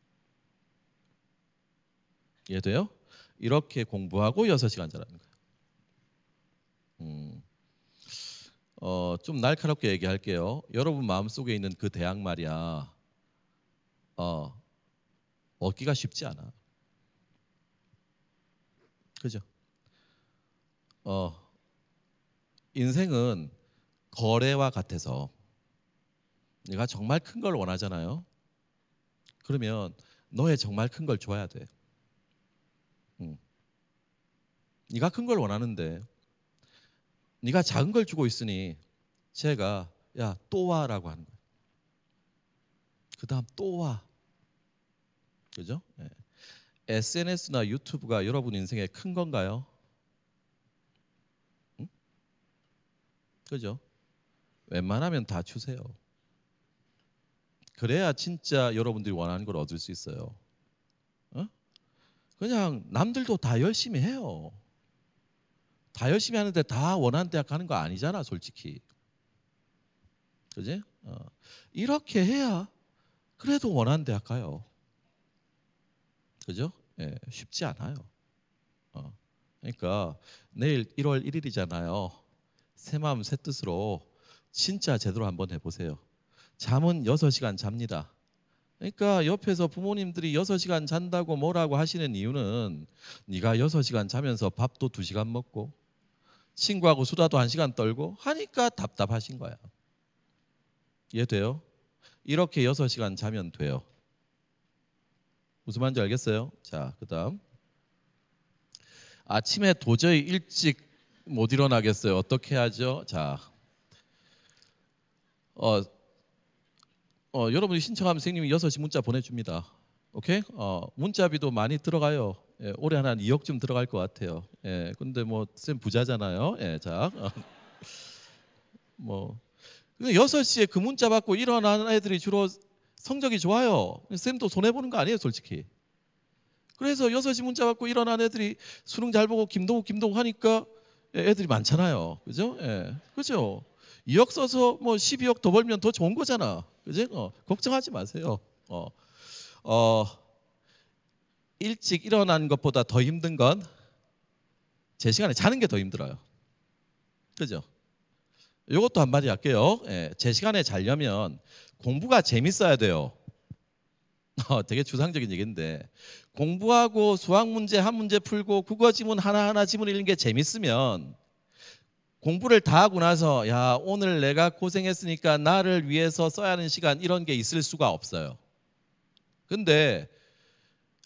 이해돼요? 이렇게 공부하고 6시간 자하는 거예요. 음. 어, 좀 날카롭게 얘기할게요. 여러분 마음속에 있는 그 대학 말이야. 어, 얻기가 쉽지 않아. 그죠? 어, 인생은 거래와 같아서 내가 정말 큰 걸 원하잖아요. 그러면 너의 정말 큰 걸 줘야 돼. 응. 네가 큰 걸 원하는데 네가 작은 걸 주고 있으니 제가 야 또 와라고 하는 거예요. 그 다음 또 와. 그죠? 네. 예. SNS나 유튜브가 여러분 인생에 큰 건가요? 응? 그죠? 웬만하면 다 주세요. 그래야 진짜 여러분들이 원하는 걸 얻을 수 있어요. 어? 그냥 남들도 다 열심히 해요. 다 열심히 하는데 다 원하는 대학 가는 거 아니잖아, 솔직히. 그지? 어. 이렇게 해야 그래도 원하는 대학 가요. 그죠? 예, 쉽지 않아요. 어. 그러니까 내일 1월 1일이잖아요. 새 마음 새 뜻으로 진짜 제대로 한번 해보세요. 잠은 6시간 잡니다. 그러니까 옆에서 부모님들이 6시간 잔다고 뭐라고 하시는 이유는 네가 6시간 자면서 밥도 2시간 먹고 친구하고 수다도 한 시간 떨고 하니까 답답하신 거야. 이해돼요? 이렇게 6시간 자면 돼요. 무슨 말인지 알겠어요? 자, 그 다음. 아침에 도저히 일찍 못 일어나겠어요. 어떻게 하죠? 자, 어, 어 여러분이 신청하면 선생님이 6시 문자 보내줍니다. 오케이? 어, 문자비도 많이 들어가요. 예, 올해 한 2억쯤 들어갈 것 같아요. 예, 근데 뭐 쌤 부자잖아요. 예, 자, 뭐 6시에 그 문자 받고 일어나는 애들이 주로 성적이 좋아요. 쌤도 손해 보는 거 아니에요, 솔직히. 그래서 6시 문자 받고 일어난 애들이 수능 잘 보고 김동욱 김동욱 하니까 예, 애들이 많잖아요. 그죠? 예. 그죠? 2억 써서 뭐 12억 더 벌면 더 좋은 거잖아. 그지? 어, 걱정하지 마세요. 어. 어. 일찍 일어난 것보다 더 힘든 건 제 시간에 자는 게 더 힘들어요. 그죠? 이것도 한마디 할게요. 예, 제 시간에 자려면 공부가 재밌어야 돼요. 어, 되게 추상적인 얘기인데 공부하고 수학 문제 한 문제 풀고 국어 지문 하나하나 지문 읽는 게 재밌으면 공부를 다 하고 나서 야 오늘 내가 고생했으니까 나를 위해서 써야 하는 시간 이런 게 있을 수가 없어요. 근데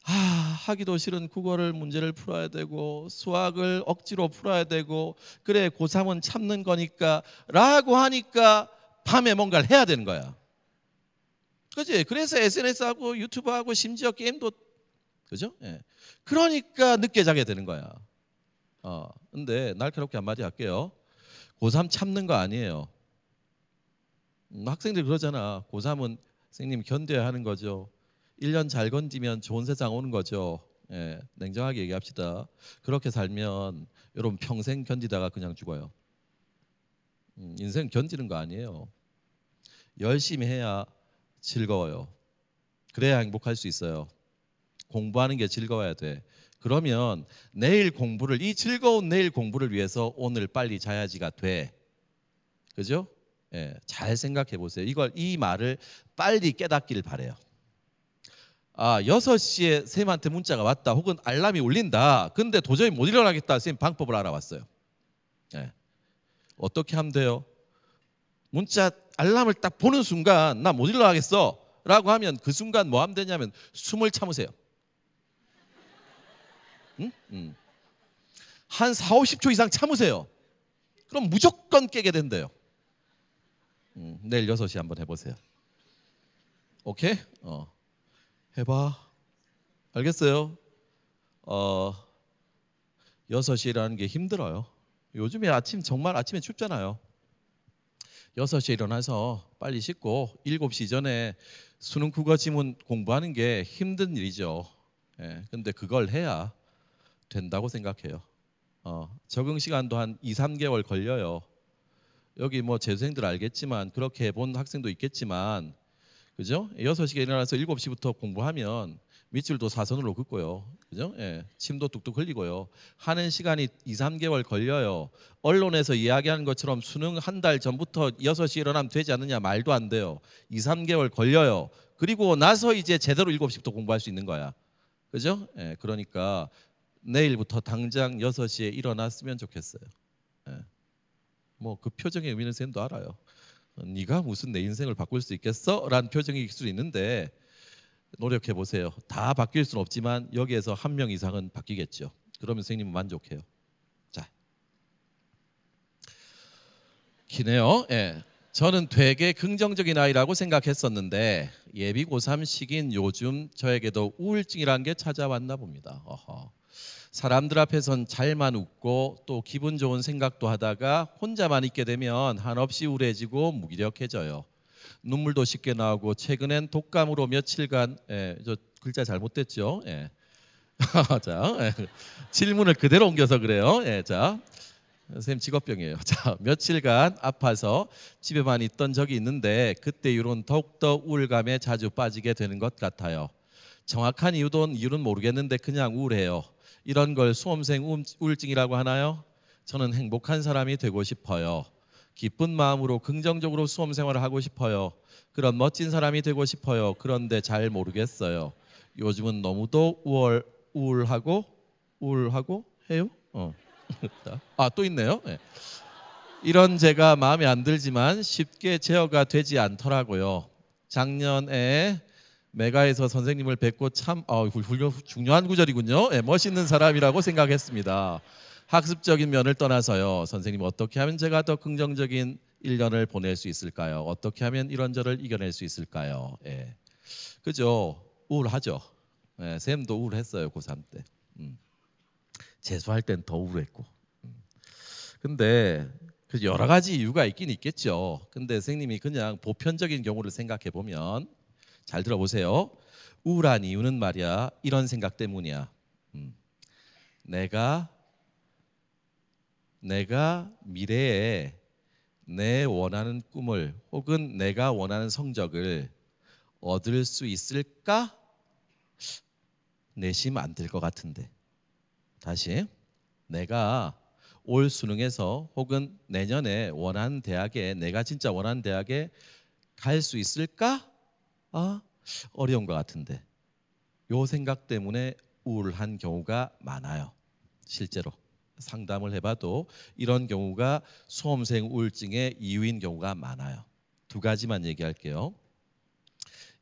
아, 하기도 싫은 국어를 문제를 풀어야 되고 수학을 억지로 풀어야 되고 그래 고3은 참는 거니까 라고 하니까 밤에 뭔가를 해야 되는 거야. 그지? 그래서 SNS하고 유튜브하고 심지어 게임도 그죠? 예. 그러니까 늦게 자게 되는 거야. 어, 근데 날카롭게 한마디 할게요. 고3 참는 거 아니에요. 음, 학생들 그러잖아. 고3은 선생님 견뎌야 하는 거죠. 1년 잘 건지면 좋은 세상 오는 거죠. 예, 냉정하게 얘기합시다. 그렇게 살면 여러분 평생 견디다가 그냥 죽어요. 음, 인생 견디는 거 아니에요. 열심히 해야 즐거워요. 그래야 행복할 수 있어요. 공부하는 게 즐거워야 돼. 그러면 내일 공부를 이 즐거운 내일 공부를 위해서 오늘 빨리 자야지가 돼. 그죠? 예, 잘 생각해 보세요. 이걸 이 말을 빨리 깨닫기를 바래요. 아, 6시에 쌤한테 문자가 왔다 혹은 알람이 울린다. 근데 도저히 못 일어나겠다. 쌤 방법을 알아봤어요. 네. 어떻게 하면 돼요? 문자 알람을 딱 보는 순간 나 못 일어나겠어. 라고 하면 그 순간 뭐 하면 되냐면 숨을 참으세요. 응? 응. 한 4, 50초 이상 참으세요. 그럼 무조건 깨게 된대요. 음, 내일 6시 한번 해보세요. 오케이? 어. 해봐. 알겠어요? 어, 6시 일하는 게 힘들어요. 요즘에 아침 정말 아침에 춥잖아요. 6시에 일어나서 빨리 씻고 7시 전에 수능 국어 지문 공부하는 게 힘든 일이죠. 예, 근데 그걸 해야 된다고 생각해요. 어, 적응 시간도 한 2, 3개월 걸려요. 여기 뭐 재수생들 알겠지만 그렇게 해본 학생도 있겠지만 그죠? 6시에 일어나서 7시부터 공부하면 밑줄도 사선으로 긋고요. 그죠? 예. 침도 뚝뚝 흘리고요. 하는 시간이 2, 3개월 걸려요. 언론에서 이야기하는 것처럼 수능 한 달 전부터 6시 에 일어나면 되지 않느냐 말도 안 돼요. 2, 3개월 걸려요. 그리고 나서 이제 제대로 7시부터 공부할 수 있는 거야. 그죠? 예. 그러니까 내일부터 당장 6시에 일어났으면 좋겠어요. 예. 뭐 그 표정의 의미는 쌤도 알아요. 네가 무슨 내 인생을 바꿀 수 있겠어? 라는 표정이 있을 수 있는데 노력해 보세요. 다 바뀔 수는 없지만 여기에서 한 명 이상은 바뀌겠죠. 그러면 선생님은 만족해요. 자, 기네요. 예. 저는 되게 긍정적인 아이라고 생각했었는데 예비 고3시기인 요즘 저에게도 우울증이란게 찾아왔나 봅니다. 어허. 사람들 앞에선 잘만 웃고 또 기분 좋은 생각도 하다가 혼자만 있게 되면 한없이 우울해지고 무기력해져요. 눈물도 쉽게 나오고 최근엔 독감으로 며칠간 예, 저 글자 잘못됐죠. 예. 자 예. 질문을 그대로 옮겨서 그래요. 예, 자 선생님 직업병이에요. 자, 며칠간 아파서 집에만 있던 적이 있는데 그때 이런 더욱더 우울감에 자주 빠지게 되는 것 같아요. 정확한 이유도 이유는 모르겠는데 그냥 우울해요. 이런 걸 수험생 우울증이라고 하나요? 저는 행복한 사람이 되고 싶어요. 기쁜 마음으로 긍정적으로 수험 생활을 하고 싶어요. 그런 멋진 사람이 되고 싶어요. 그런데 잘 모르겠어요. 요즘은 너무도 우월, 우울하고 우울하고 해요. 어. 아또 있네요. 네. 이런 제가 마음에 안 들지만 쉽게 제어가 되지 않더라고요. 작년에 메가에서 선생님을 뵙고 참 아, 훌륭 중요한 구절이군요. 예, 멋있는 사람이라고 생각했습니다. 학습적인 면을 떠나서요. 선생님 어떻게 하면 제가 더 긍정적인 1년을 보낼 수 있을까요? 어떻게 하면 이런 저를 이겨낼 수 있을까요? 예. 그죠? 우울하죠. 예, 쌤도 우울했어요. 고3 때. 음. 재수할 땐 더 우울했고. 음. 근데 그 여러 가지 이유가 있긴 있겠죠. 근데 선생님이 그냥 보편적인 경우를 생각해 보면 잘 들어보세요. 우울한 이유는 말이야 이런 생각 때문이야. 음. 내가 내가 미래에 내 원하는 꿈을 혹은 내가 원하는 성적을 얻을 수 있을까? 내심 안 될 것 같은데. 다시 내가 올 수능에서 혹은 내년에 원하는 대학에 내가 진짜 원하는 대학에 갈 수 있을까? 아 어려운 것 같은데 요 생각 때문에 우울한 경우가 많아요. 실제로 상담을 해봐도 이런 경우가 수험생 우울증의 이유인 경우가 많아요. 두 가지만 얘기할게요.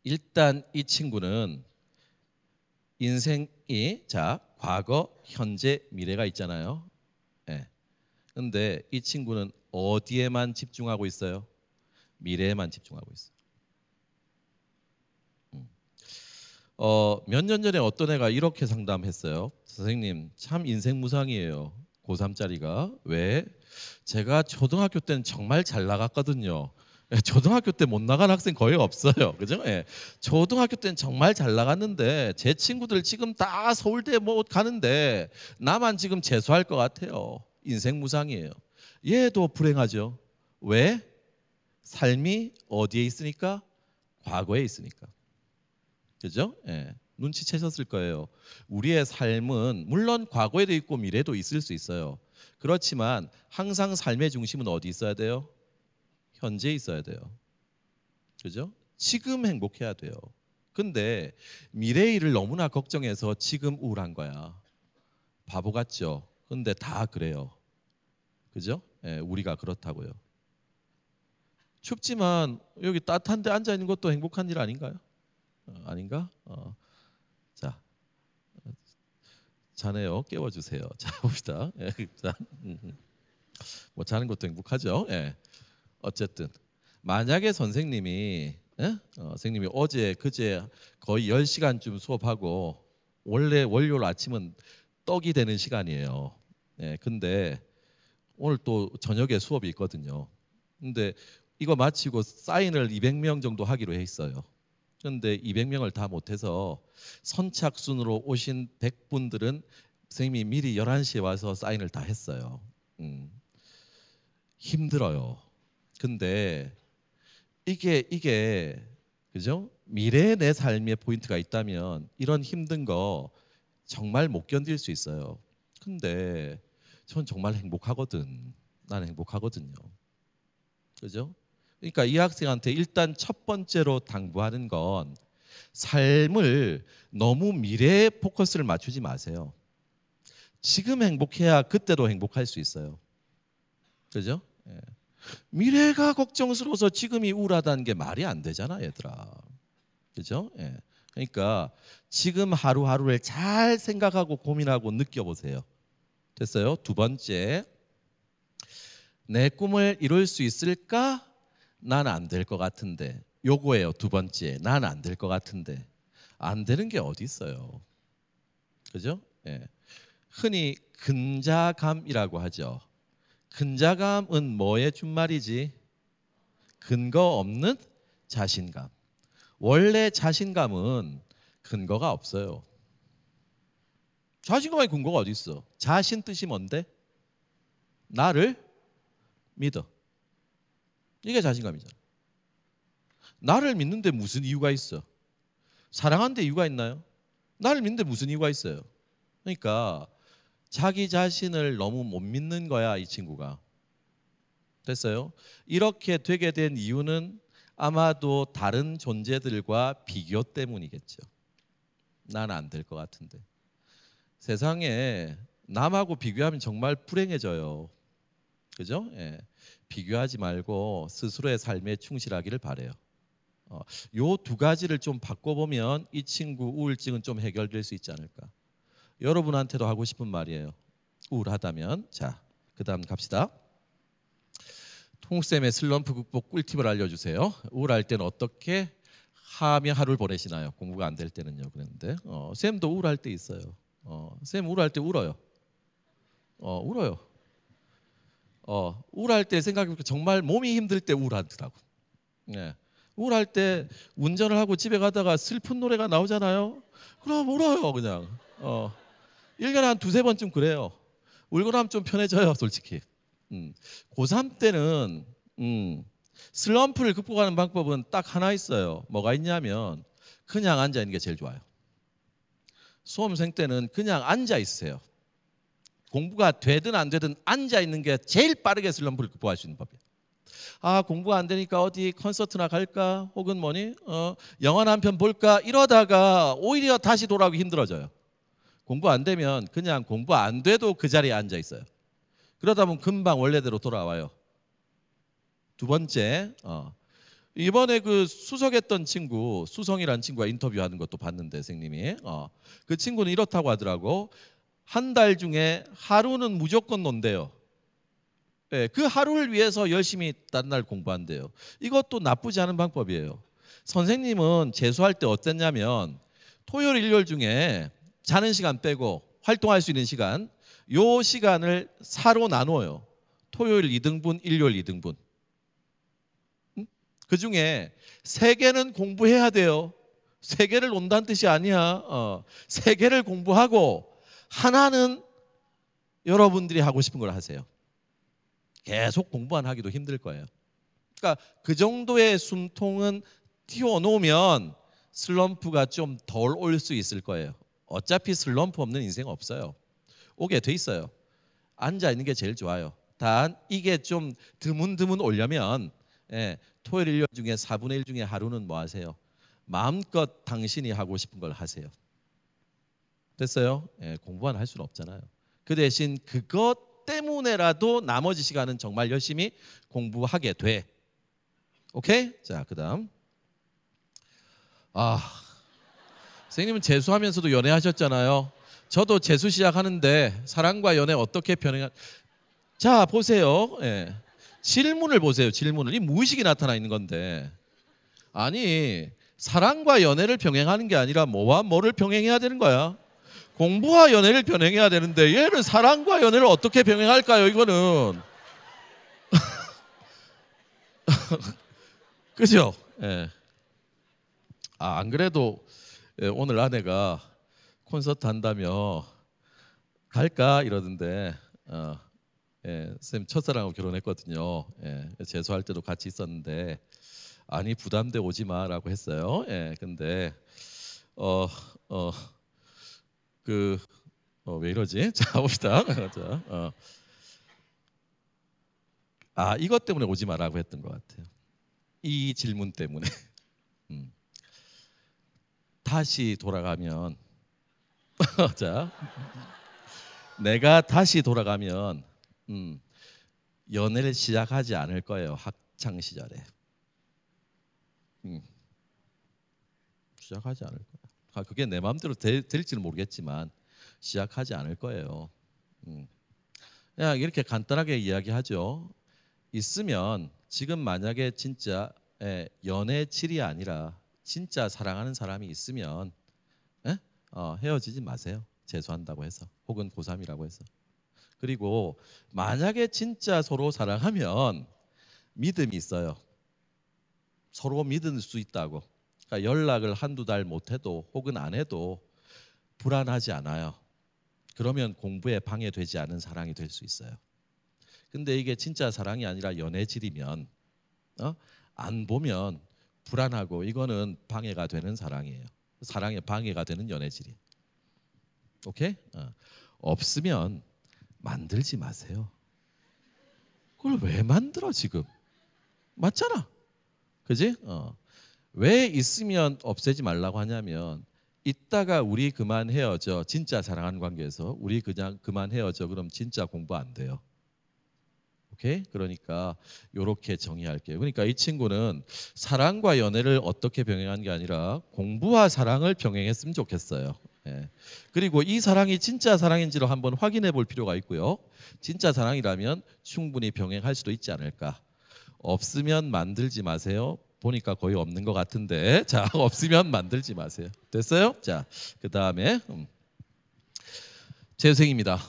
일단 이 친구는 인생이 자 과거, 현재, 미래가 있잖아요. 예. 근데 이 친구는 어디에만 집중하고 있어요? 미래에만 집중하고 있어요. 어, 몇 년 전에 어떤 애가 이렇게 상담했어요. 선생님, 참 인생 무상이에요. 고3짜리가. 왜? 제가 초등학교 때는 정말 잘 나갔거든요. 예, 초등학교 때 못 나간 학생 거의 없어요. 그죠? 예. 초등학교 때는 정말 잘 나갔는데 제 친구들 지금 다 서울대 뭐 가는데 나만 지금 재수할 것 같아요. 인생 무상이에요. 얘도 불행하죠. 왜? 삶이 어디에 있으니까? 과거에 있으니까. 그죠? 예. 눈치채셨을 거예요. 우리의 삶은 물론 과거에도 있고 미래도 있을 수 있어요. 그렇지만 항상 삶의 중심은 어디 있어야 돼요? 현재 있어야 돼요. 그죠? 지금 행복해야 돼요. 근데 미래 일을 너무나 걱정해서 지금 우울한 거야. 바보 같죠? 근데 다 그래요. 그죠? 예, 우리가 그렇다고요. 춥지만 여기 따뜻한데 앉아 있는 것도 행복한 일 아닌가요? 어, 아닌가? 어, 자, 자네요. 깨워주세요. 자, 봅시다. 예, 자, 음, 뭐 자는 것도 행복하죠. 예. 어쨌든 만약에 선생님이 예? 어, 선생님이 어제 그제 거의 10시간쯤 수업하고 원래 월요일 아침은 떡이 되는 시간이에요. 예, 근데 오늘 또 저녁에 수업이 있거든요. 근데 이거 마치고 사인을 200명 정도 하기로 했어요. 그런데 200명을 다 못해서 선착순으로 오신 100분들은 선생님이 미리 11시에 와서 사인을 다 했어요. 음. 힘들어요. 근데 이게 이게 그죠? 미래의 내 삶의 포인트가 있다면 이런 힘든 거 정말 못 견딜 수 있어요. 근데 전 정말 행복하거든. 나는 행복하거든요. 그죠? 그러니까 이 학생한테 일단 첫 번째로 당부하는 건 삶을 너무 미래에 포커스를 맞추지 마세요. 지금 행복해야 그때도 행복할 수 있어요. 그죠? 예. 미래가 걱정스러워서 지금이 우울하다는 게 말이 안 되잖아, 얘들아. 그죠? 예. 그러니까 지금 하루하루를 잘 생각하고 고민하고 느껴보세요. 됐어요? 두 번째, 내 꿈을 이룰 수 있을까? 난안될것 같은데 요거예요 두 번째 난 안 될 것 같은데 안 되는 게 어디 있어요 그죠 예. 흔히 근자감이라고 하죠 근자감은 뭐의 준말이지 근거 없는 자신감 원래 자신감은 근거가 없어요 자신감의 근거가 어디 있어 자신 뜻이 뭔데 나를 믿어 이게 자신감이잖아. 나를 믿는데 무슨 이유가 있어? 사랑하데 이유가 있나요? 나를 믿는데 무슨 이유가 있어요? 그러니까 자기 자신을 너무 못 믿는 거야 이 친구가. 됐어요? 이렇게 되게 된 이유는 아마도 다른 존재들과 비교 때문이겠죠. 난 안 될 것 같은데. 세상에 남하고 비교하면 정말 불행해져요. 그죠? 예. 비교하지 말고 스스로의 삶에 충실하기를 바래요. 어, 요두 가지를 좀 바꿔보면 이 친구 우울증은 좀 해결될 수 있지 않을까. 여러분한테도 하고 싶은 말이에요. 우울하다면 자 그다음 갑시다. 통쌤의 슬럼프 극복 꿀팁을 알려주세요. 우울할 때는 어떻게 하며 하루를 보내시나요? 공부가 안 될 때는요. 그런데 어, 쌤도 우울할 때 있어요. 어, 쌤 우울할 때 울어요. 어, 울어요. 어, 우울할 때 생각해보니까 정말 몸이 힘들 때 우울하더라고. 예. 우울할 때 운전을 하고 집에 가다가 슬픈 노래가 나오잖아요. 그럼 울어요, 그냥. 어. 1년에 한 두세 번쯤 그래요. 울고 나면 좀 편해져요, 솔직히. 음. 고3 때는 음, 슬럼프를 극복하는 방법은 딱 하나 있어요. 뭐가 있냐면 그냥 앉아 있는 게 제일 좋아요. 수험생 때는 그냥 앉아 있어요. 공부가 되든 안 되든 앉아 있는 게 제일 빠르게 슬럼프를 극복할 수 있는 법이야. 아 공부가 안 되니까 어디 콘서트나 갈까 혹은 뭐니 어, 영화나 한편 볼까 이러다가 오히려 다시 돌아오기 힘들어져요. 공부 안 되면 그냥 공부 안 돼도 그 자리에 앉아 있어요. 그러다 보면 금방 원래대로 돌아와요. 두 번째 어, 이번에 그 수석했던 친구 수성이란 친구가 인터뷰하는 것도 봤는데 선생님이 어, 그 친구는 이렇다고 하더라고 한달 중에 하루는 무조건 논대요. 예, 그 하루를 위해서 열심히 다른 날 공부한대요. 이것도 나쁘지 않은 방법이에요. 선생님은 재수할 때 어땠냐면 토요일 일요일 중에 자는 시간 빼고 활동할 수 있는 시간 요 시간을 사로 나누어요 토요일 2등분, 일요일 2등분. 그 중에 세 개는 공부해야 돼요. 세 개를 논다는 뜻이 아니야. 어, 세 개를 공부하고 하나는 여러분들이 하고 싶은 걸 하세요. 계속 공부 만 하기도 힘들 거예요. 그러니까 그 정도의 숨통은 튀어놓으면 슬럼프가 좀 덜 올 수 있을 거예요. 어차피 슬럼프 없는 인생 없어요. 오게 돼 있어요. 앉아 있는 게 제일 좋아요. 단 이게 좀 드문드문 오려면 예, 토요일 일년 중에 4분의 1 중에 하루는 뭐 하세요? 마음껏 당신이 하고 싶은 걸 하세요. 됐어요? 예, 공부만 할 수는 없잖아요. 그 대신 그것 때문에라도 나머지 시간은 정말 열심히 공부하게 돼. 오케이? 자, 그다음. 아. 선생님은 재수하면서도 연애하셨잖아요. 저도 재수 시작하는데 사랑과 연애 어떻게 변해 가 자, 보세요. 예. 질문을 보세요. 질문을. 이 무의식이 나타나 있는 건데. 아니, 사랑과 연애를 병행하는 게 아니라 뭐와 뭐를 병행해야 되는 거야. 공부와 연애를 병행해야 되는데 얘는 사랑과 연애를 어떻게 병행할까요? 이거는 그죠? 예. 아, 안 그래도 예, 오늘 아내가 콘서트 한다며 갈까 이러던데 어, 예, 쌤 첫사랑하고 결혼했거든요. 예, 재수할 때도 같이 있었는데 아니 부담돼 오지 마라고 했어요. 예, 근데 어 어. 그 어, 왜 이러지? 자 봅시다. 자, 어. 아 이것 때문에 오지 말라고 했던 것 같아요. 이 질문 때문에 음. 다시 돌아가면 자 내가 다시 돌아가면 음, 연애를 시작하지 않을 거예요 학창 시절에 음, 시작하지 않을 거예요. 아, 그게 내 마음대로 되, 될지는 모르겠지만 시작하지 않을 거예요. 음. 그냥 이렇게 간단하게 이야기하죠. 있으면 지금 만약에 진짜 예, 연애질이 아니라 진짜 사랑하는 사람이 있으면 예? 어, 헤어지지 마세요. 재수한다고 해서 혹은 고3이라고 해서 그리고 만약에 진짜 서로 사랑하면 믿음이 있어요. 서로 믿을 수 있다고 그러니까 연락을 한두 달 못해도 혹은 안 해도 불안하지 않아요. 그러면 공부에 방해되지 않은 사랑이 될 수 있어요. 근데 이게 진짜 사랑이 아니라 연애질이면 어? 안 보면 불안하고 이거는 방해가 되는 사랑이에요. 사랑에 방해가 되는 연애질이. 오케이? 어. 없으면 만들지 마세요. 그걸 왜 만들어 지금? 맞잖아. 그지? 어. 왜 있으면 없애지 말라고 하냐면 있다가 우리 그만 헤어져 진짜 사랑하는 관계에서 우리 그냥 그만 헤어져 그럼 진짜 공부 안 돼요. 오케이? 그러니까 이렇게 정의할게요. 그러니까 이 친구는 사랑과 연애를 어떻게 병행한 게 아니라 공부와 사랑을 병행했으면 좋겠어요. 예. 그리고 이 사랑이 진짜 사랑인지를 한번 확인해 볼 필요가 있고요. 진짜 사랑이라면 충분히 병행할 수도 있지 않을까. 없으면 만들지 마세요. 보니까 거의 없는 것 같은데 자 없으면 만들지 마세요. 됐어요? 자그 다음에 음. 재생입니다.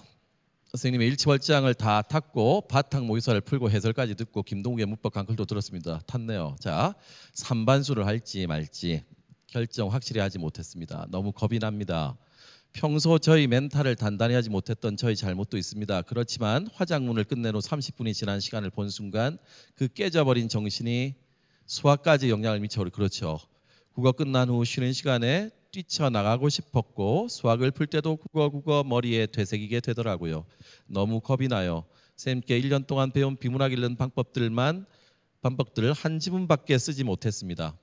선생님의 일치월장을 다 탔고 바탕 모의사를 풀고 해설까지 듣고 김동욱의 문법 강클도 들었습니다. 탔네요. 자 3반수를 할지 말지 결정 확실히 하지 못했습니다. 너무 겁이 납니다. 평소 저희 멘탈을 단단히 하지 못했던 저희 잘못도 있습니다. 그렇지만 화장문을 끝내후 30분이 지난 시간을 본 순간 그 깨져버린 정신이 소화까지 영향을 미쳐오리 그렇죠. 국어 끝난 후 쉬는 시간에 뛰쳐나가고 싶었고 수학을 풀 때도 국어국어 머리에 되새기게 되더라고요. 너무 겁이 나요. 쌤께 1년 동안 배운 비문학 읽는 방법들만 방법들을 한 지문밖에 쓰지 못했습니다.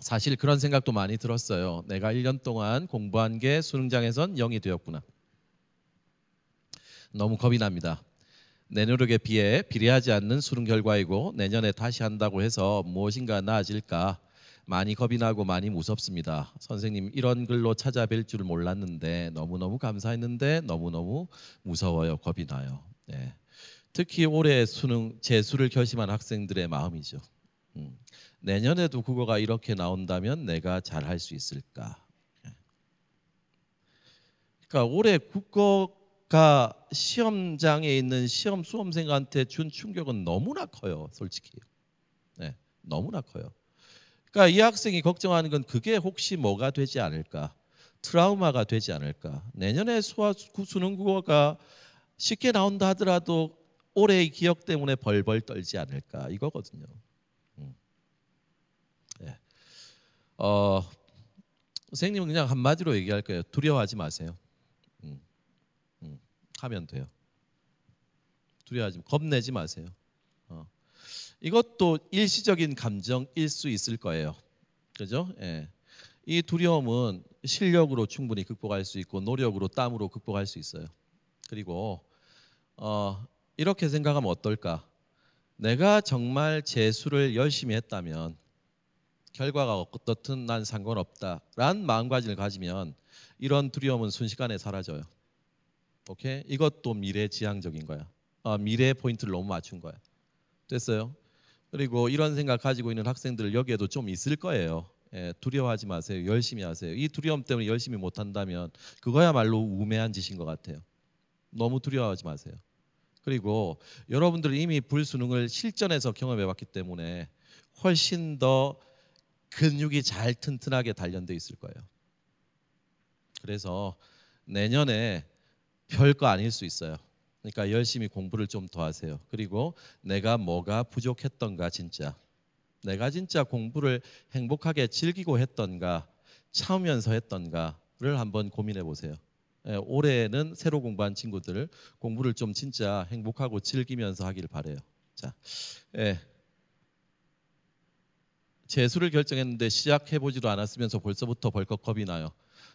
사실 그런 생각도 많이 들었어요. 내가 1년 동안 공부한 게 수능장에선 0이 되었구나. 너무 겁이 납니다. 내노력에 비해 비례하지 않는 수능 결과이고 내년에 다시 한다고 해서 무엇인가 나아질까 많이 겁이 나고 많이 무섭습니다. 선생님 이런 글로 찾아뵐 줄 몰랐는데 너무너무 감사했는데 너무너무 무서워요. 겁이 나요. 네. 특히 올해 수능 재수를 결심한 학생들의 마음이죠. 음. 내년에도 국어가 이렇게 나온다면 내가 잘 할 수 있을까? 네. 그러니까 올해 국어 가 그러니까 시험장에 있는 시험 수험생한테 준 충격은 너무나 커요, 솔직히. 네, 너무나 커요. 그러니까 이 학생이 걱정하는 건 그게 혹시 뭐가 되지 않을까? 트라우마가 되지 않을까? 내년에 수학 수능 국어가 쉽게 나온다 하더라도 올해의 기억 때문에 벌벌 떨지 않을까 이거거든요. 음. 네. 어, 선생님은 그냥 한마디로 얘기할 거예요. 두려워하지 마세요. 하면 돼요. 두려워하지 겁내지 마세요. 어. 이것도 일시적인 감정일 수 있을 거예요. 그죠? 예. 이 두려움은 실력으로 충분히 극복할 수 있고 노력으로 땀으로 극복할 수 있어요. 그리고 어, 이렇게 생각하면 어떨까? 내가 정말 재수를 열심히 했다면 결과가 어떻든 난 상관없다란 마음가짐을 가지면 이런 두려움은 순식간에 사라져요. 오케이? 이것도 미래 지향적인 거야. 아, 미래 포인트를 너무 맞춘 거야. 됐어요? 그리고 이런 생각 가지고 있는 학생들 여기에도 좀 있을 거예요. 예, 두려워하지 마세요. 열심히 하세요. 이 두려움 때문에 열심히 못 한다면 그거야말로 우매한 짓인 것 같아요. 너무 두려워하지 마세요. 그리고 여러분들이 이미 불수능을 실전에서 경험해 봤기 때문에 훨씬 더 근육이 잘 튼튼하게 단련돼 있을 거예요. 그래서 내년에 별거 아닐 수 있어요. 그러니까 열심히 공부를 좀 더 하세요. 그리고 내가 뭐가 부족했던가 진짜. 내가 진짜 공부를 행복하게 즐기고 했던가 참으면서 했던가를 한번 고민해 보세요. 예, 올해는 새로 공부한 친구들 공부를 좀 진짜 행복하고 즐기면서 하길 바래요. 자, 예. 재수를 결정했는데 시작해 보지도 않았으면서 벌써부터 벌컥 겁이 나요.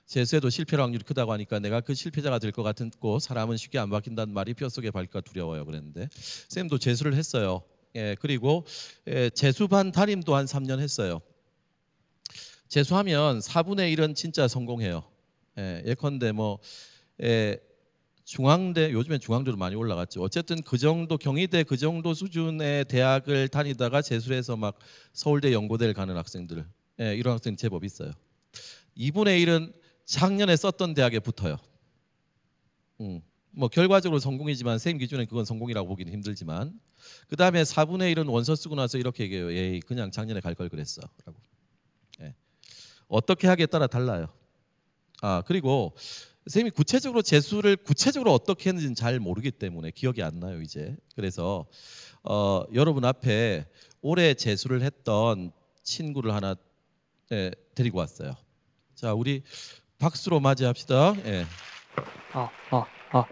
세수에도 실패할 확률이 크다고 하니까 내가 그 실패자가 될 것 같고 사람은 쉽게 안 바뀐다는 말이 뼛속에 밝까 두려워요 그랬는데 쌤도 재수를 했어요. 예, 그리고 예, 재수반 담임또한 3년 했어요. 재수하면 4분의 1은 진짜 성공해요. 예, 컨대뭐 예, 중앙대 요즘엔 중앙대로 많이 올라갔죠. 어쨌든 그 정도 경희대 그 정도 수준의 대학을 다니다가 재수해서 막 서울대 연고대를 가는 학생들 예, 이런 학생 제법 있어요. 2분의 1은 작년에 썼던 대학에 붙어요. 음, 뭐 결과적으로 성공이지만 선생님 기준에 그건 성공이라고 보기는 힘들지만 그 다음에 4분의 1은 원서 쓰고 나서 이렇게 얘기해요. 에이 그냥 작년에 갈 걸 그랬어. 라고. 예. 어떻게 하기에 따라 달라요. 아 그리고 선생님이 구체적으로 재수를 구체적으로 어떻게 했는지는 잘 모르기 때문에 기억이 안 나요 이제. 그래서 어, 여러분 앞에 올해 재수를 했던 친구를 하나 예, 데리고 왔어요. 자 우리 박수로 맞이합시다. 예. 아, 아, 아.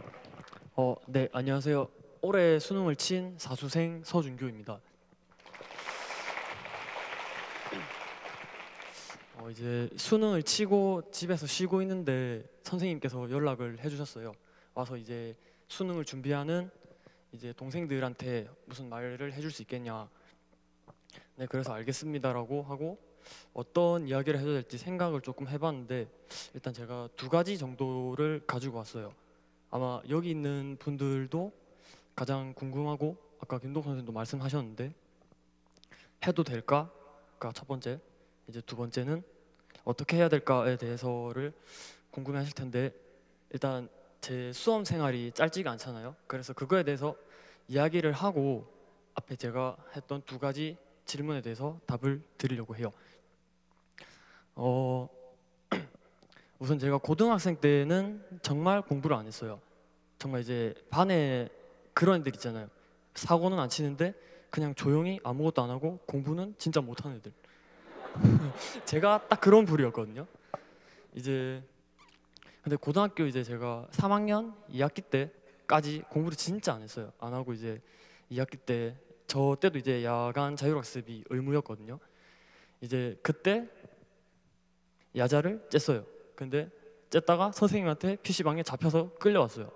어, 네, 안녕하세요. 올해 수능을 친 사수생 서준교입니다. 어, 이제 수능을 치고 집에서 쉬고 있는데 선생님께서 연락을 해주셨어요. 와서 이제 수능을 준비하는 이제 동생들한테 무슨 말을 해줄 수 있겠냐. 네, 그래서 알겠습니다라고 하고 어떤 이야기를 해도 될지 생각을 조금 해봤는데 일단 제가 두 가지 정도를 가지고 왔어요. 아마 여기 있는 분들도 가장 궁금하고 아까 김동 선생도 말씀하셨는데 해도 될까가 첫 번째 이제 두 번째는 어떻게 해야 될까에 대해서를 궁금해하실 텐데 일단 제 수험 생활이 짧지가 않잖아요. 그래서 그거에 대해서 이야기를 하고 앞에 제가 했던 두 가지 질문에 대해서 답을 드리려고 해요. 어, 우선 제가 고등학생 때는 정말 공부를 안 했어요. 정말 이제 반에 그런 애들 있잖아요. 사고는 안 치는데 그냥 조용히 아무것도 안 하고 공부는 진짜 못하는 애들. 제가 딱 그런 부류였거든요. 이제 근데 고등학교 이제 제가 3학년 2학기 때까지 공부를 진짜 안 했어요. 안 하고 이제 2학기 때 저 때도 이제 야간 자율학습이 의무였거든요. 이제 그때 야자를 쬐어요. 근데 쬐다가 선생님한테 PC방에 잡혀서 끌려왔어요.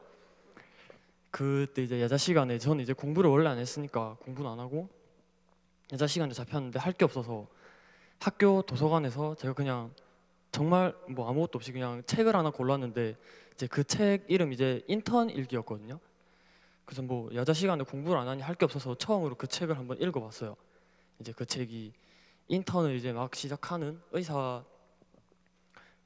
그때 이제 야자 시간에 저는 이제 공부를 원래 안 했으니까 공부는 안 하고 야자 시간에 잡혔는데 할 게 없어서 학교 도서관에서 제가 그냥 정말 뭐 아무것도 없이 그냥 책을 하나 골랐는데 이제 그 책 이름 이제 인턴 일기였거든요. 그래서 뭐 야자 시간에 공부를 안 하니 할 게 없어서 처음으로 그 책을 한번 읽어봤어요. 이제 그 책이 인턴을 이제 막 시작하는 의사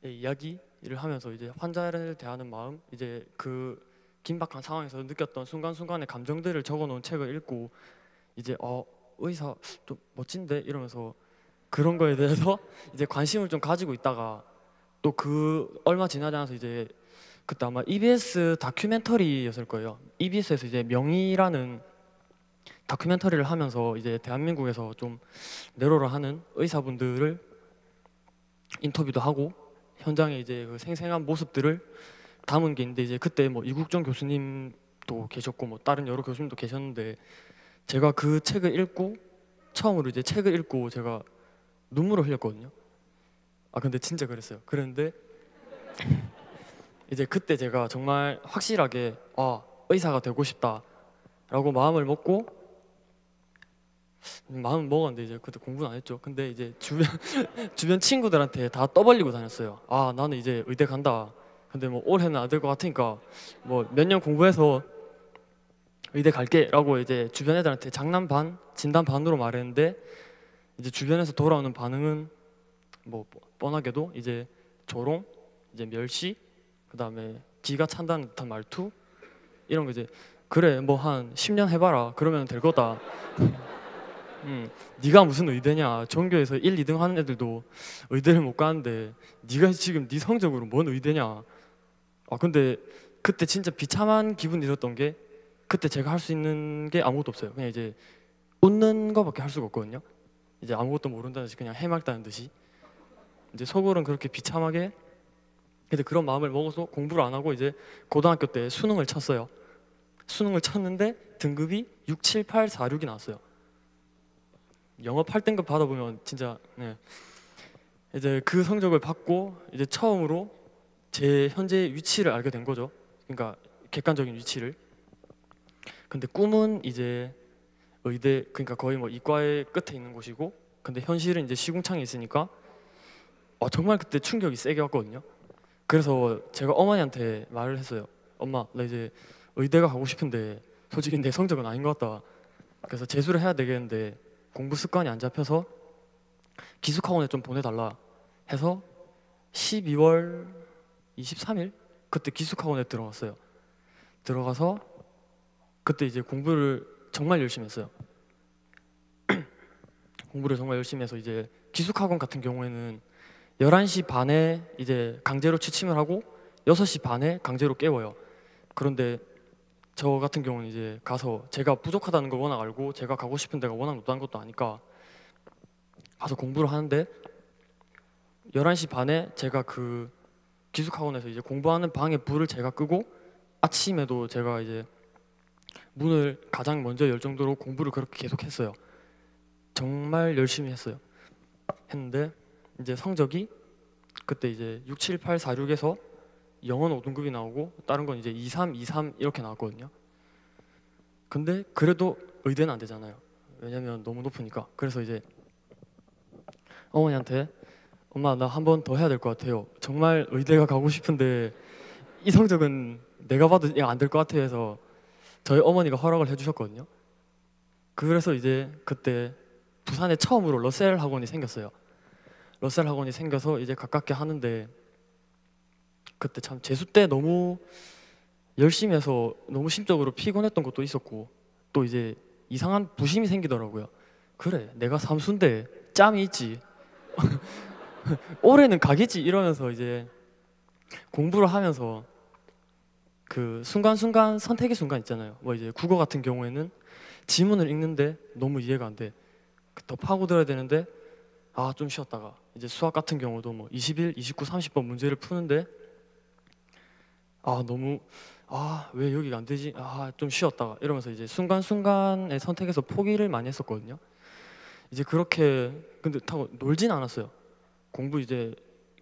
예, 이야기를 하면서 이제 환자를 대하는 마음 이제 그 긴박한 상황에서 느꼈던 순간순간의 감정들을 적어놓은 책을 읽고 이제 어 의사 좀 멋진데 이러면서 그런 거에 대해서 이제 관심을 좀 가지고 있다가 또 그 얼마 지나지 않아서 이제 그때 아마 EBS 다큐멘터리였을 거예요. EBS에서 이제 명의라는 다큐멘터리를 하면서 이제 대한민국에서 좀 내로를 하는 의사분들을 인터뷰도 하고 현장의 이제 그 생생한 모습들을 담은 게 있는데 이제 그때 뭐 이국정 교수님도 계셨고 뭐 다른 여러 교수님도 계셨는데 제가 그 책을 읽고 처음으로 이제 책을 읽고 제가 눈물을 흘렸거든요. 아 근데 진짜 그랬어요. 그런데 이제 그때 제가 정말 확실하게 아 의사가 되고 싶다라고 마음을 먹고 마음 은 먹었는데 이제 그때 공부는 안 했죠. 근데 이제 주변 주변 친구들한테 다 떠벌리고 다녔어요. 아 나는 이제 의대 간다. 근데 뭐 올해는 안 될 것 같으니까 뭐 몇 년 공부해서 의대 갈게라고 이제 주변 애들한테 장난 반 진단 반으로 말했는데 이제 주변에서 돌아오는 반응은 뭐 뻔하게도 이제 조롱, 이제 멸시, 그다음에 기가 찬다는 듯한 말투 이런 거 이제 그래 뭐 한 10년 해봐라 그러면 될 거다. 음, 네가 무슨 의대냐 전교에서 1, 2등 하는 애들도 의대를 못 가는데 네가 지금 네 성적으로 뭔 의대냐 아 근데 그때 진짜 비참한 기분이 들었던 게 그때 제가 할 수 있는 게 아무것도 없어요 그냥 이제 웃는 거밖에 할 수가 없거든요 이제 아무것도 모른다는 듯이 그냥 해맑다는 듯이 이제 속으로는 그렇게 비참하게 근데 그런 마음을 먹어서 공부를 안 하고 이제 고등학교 때 수능을 쳤어요 수능을 쳤는데 등급이 6, 7, 8, 4, 6이 나왔어요 영업 할땐급 받아보면 진짜 네. 이제 그 성적을 받고 이제 처음으로 제 현재 위치를 알게 된 거죠. 그러니까 객관적인 위치를. 근데 꿈은 이제 의대 그러니까 거의 뭐 이과의 끝에 있는 곳이고 근데 현실은 이제 시궁창에 있으니까 어, 정말 그때 충격이 세게 왔거든요. 그래서 제가 어머니한테 말을 했어요. 엄마 나 이제 의대가 가고 싶은데 솔직히 내 성적은 아닌 것 같다. 그래서 재수를 해야 되겠는데 공부 습관이 안 잡혀서 기숙학원에 좀 보내달라 해서 12월 23일 그때 기숙학원에 들어갔어요. 들어가서 그때 이제 공부를 정말 열심히 했어요. 공부를 정말 열심히 해서 이제 기숙학원 같은 경우에는 11시 반에 이제 강제로 취침을 하고 6시 반에 강제로 깨워요. 그런데 저 같은 경우는 이제 가서 제가 부족하다는 걸 워낙 알고 제가 가고 싶은 데가 워낙 높다는 것도 아니까 가서 공부를 하는데 11시 반에 제가 그 기숙학원에서 이제 공부하는 방에 불을 제가 끄고 아침에도 제가 이제 문을 가장 먼저 열 정도로 공부를 그렇게 계속 했어요. 정말 열심히 했어요. 했는데 이제 성적이 그때 이제 6, 7, 8, 4, 6에서 영어는 5등급이 나오고 다른 건 이제 2, 3, 2, 3 이렇게 나왔거든요. 근데 그래도 의대는 안 되잖아요. 왜냐면 너무 높으니까. 그래서 이제 어머니한테 엄마 나 한 번 더 해야 될 것 같아요. 정말 의대가 가고 싶은데 이 성적은 내가 봐도 안 될 것같아 해서 저희 어머니가 허락을 해주셨거든요. 그래서 이제 그때 부산에 처음으로 러셀 학원이 생겼어요. 러셀 학원이 생겨서 이제 가깝게 하는데 그때 참 재수 때 너무 열심히 해서 너무 심적으로 피곤했던 것도 있었고 또 이제 이상한 부심이 생기더라고요. 그래 내가 삼순데 짬이 있지. 올해는 가겠지 이러면서 이제 공부를 하면서 그 순간순간 선택의 순간 있잖아요. 뭐 이제 국어 같은 경우에는 지문을 읽는데 너무 이해가 안 돼. 그 더 파고들어야 되는데 아 좀 쉬었다가 이제 수학 같은 경우도 뭐2 0일 29, 30번 문제를 푸는데 아 너무 아 왜 여기가 안 되지? 아 좀 쉬었다가 이러면서 이제 순간순간의 선택에서 포기를 많이 했었거든요. 이제 그렇게 근데 타고 놀진 않았어요. 공부 이제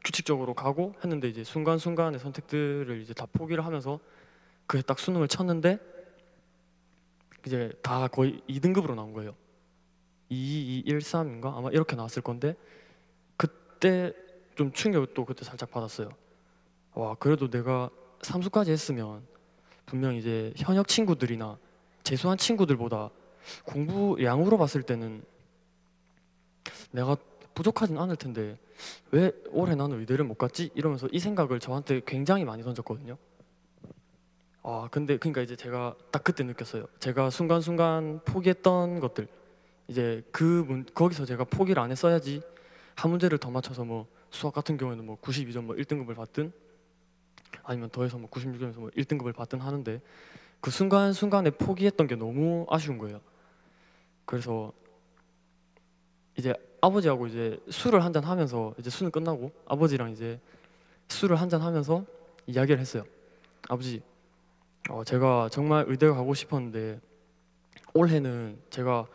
규칙적으로 가고 했는데 이제 순간순간의 선택들을 이제 다 포기를 하면서 그게 딱 수능을 쳤는데 이제 다 거의 2등급으로 나온 거예요. 2, 2, 1, 3인가 아마 이렇게 나왔을 건데 그때 좀 충격을 또 그때 살짝 받았어요. 와 그래도 내가 삼수까지 했으면 분명 이제 현역 친구들이나 재수한 친구들보다 공부 양으로 봤을 때는 내가 부족하진 않을 텐데 왜 올해 나는 의대를 못 갔지? 이러면서 이 생각을 저한테 굉장히 많이 던졌거든요. 아 근데 그러니까 이제 제가 딱 그때 느꼈어요. 제가 순간순간 포기했던 것들 이제 그 문, 거기서 제가 포기를 안 했어야지 한 문제를 더 맞춰서 뭐 수학 같은 경우에는 뭐 92점 뭐 1등급을 받든 아니면 더해서 뭐 96점에서 뭐 1등급을 받든 하는데 그 순간 순간에 포기했던 게 너무 아쉬운 거예요. 그래서 이제 아버지하고 이제 술을 한잔 하면서 이제 술은 끝나고 아버지랑 이제 술을 한잔 하면서 이야기를 했어요. 아버지, 어, 제가 정말 의대 가고 싶었는데 올해는 제가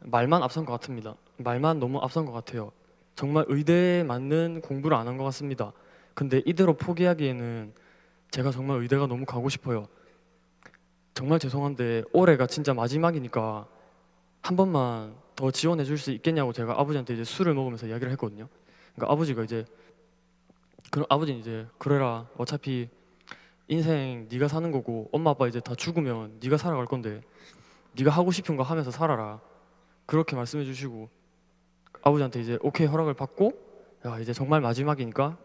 말만 앞선 것 같습니다. 말만 너무 앞선 것 같아요. 정말 의대에 맞는 공부를 안 한 것 같습니다. 근데 이대로 포기하기에는 제가 정말 의대가 너무 가고 싶어요. 정말 죄송한데 올해가 진짜 마지막이니까 한 번만 더 지원해 줄 수 있겠냐고 제가 아버지한테 이제 술을 먹으면서 이야기를 했거든요. 그러니까 아버지가 이제 그럼 아버지는 이제 그래라 어차피 인생 네가 사는 거고 엄마 아빠 이제 다 죽으면 네가 살아갈 건데 네가 하고 싶은 거 하면서 살아라 그렇게 말씀해 주시고 아버지한테 이제 오케이 허락을 받고 야 이제 정말 마지막이니까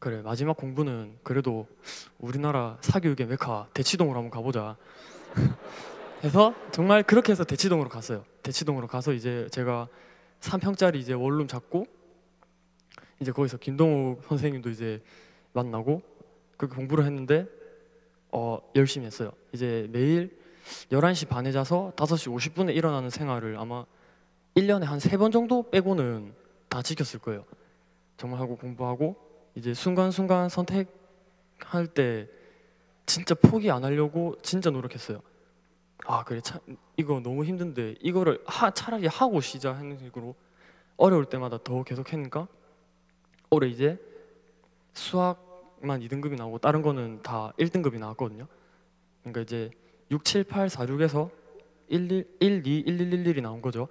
그래 마지막 공부는 그래도 우리나라 사교육의 메카 대치동으로 한번 가보자 해서 정말 그렇게 해서 대치동으로 갔어요 대치동으로 가서 이제 제가 3평짜리 이제 원룸 잡고 이제 거기서 김동욱 선생님도 이제 만나고 그렇게 공부를 했는데 어 열심히 했어요 이제 매일 11시 반에 자서 5시 50분에 일어나는 생활을 아마 1년에 한 3번 정도 빼고는 다 지켰을 거예요 정말 하고 공부하고 이제 순간순간 선택할 때 진짜 포기 안 하려고 진짜 노력했어요. 아 그래 차, 이거 너무 힘든데 이거를 하, 차라리 하고 시작 하는 식으로 어려울 때마다 더 계속했니까 올해 이제 수학만 2등급이 나오고 다른 거는 다 1등급이 나왔거든요. 그러니까 이제 6, 7, 8, 4, 6에서 1, 1, 2, 1, 1, 1, 1이 나온 거죠.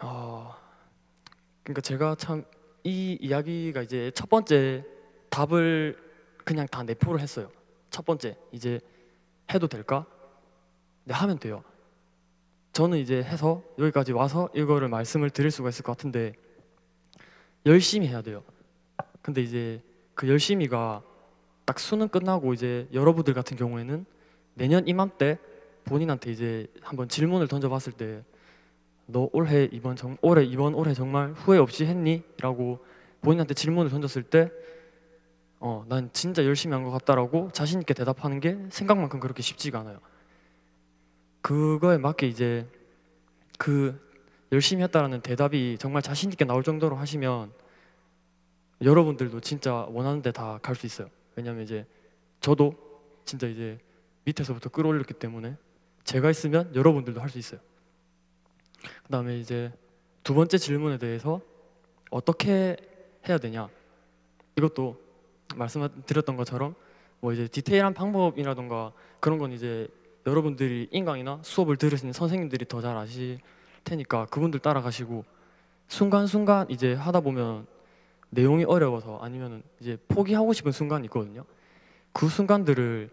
어, 그러니까 제가 참이 이야기가 이제 첫 번째 답을 그냥 다 내포를 했어요. 첫 번째 이제 해도 될까? 네 하면 돼요. 저는 이제 해서 여기까지 와서 이거를 말씀을 드릴 수가 있을 것 같은데 열심히 해야 돼요. 근데 이제 그 열심히가 딱 수능 끝나고 이제 여러분들 같은 경우에는 내년 이맘때 본인한테 이제 한번 질문을 던져봤을 때너 올해 이번 정, 올해 이번 올해 정말 후회 없이 했니? 라고 본인한테 질문을 던졌을 때 어, 난 진짜 열심히 한 것 같다라고 자신 있게 대답하는 게 생각만큼 그렇게 쉽지가 않아요. 그거에 맞게 이제 그 열심히 했다라는 대답이 정말 자신 있게 나올 정도로 하시면 여러분들도 진짜 원하는 데 다 갈 수 있어요. 왜냐면 이제 저도 진짜 이제 밑에서부터 끌어올렸기 때문에 제가 있으면 여러분들도 할 수 있어요. 그다음에 이제 두 번째 질문에 대해서 어떻게 해야 되냐 이것도 말씀드렸던 것처럼 뭐 이제 디테일한 방법이라던가 그런 건 이제 여러분들이 인강이나 수업을 들으시는 선생님들이 더 잘 아실 테니까 그분들 따라가시고 순간순간 이제 하다 보면 내용이 어려워서 아니면 이제 포기하고 싶은 순간이 있거든요. 그 순간들을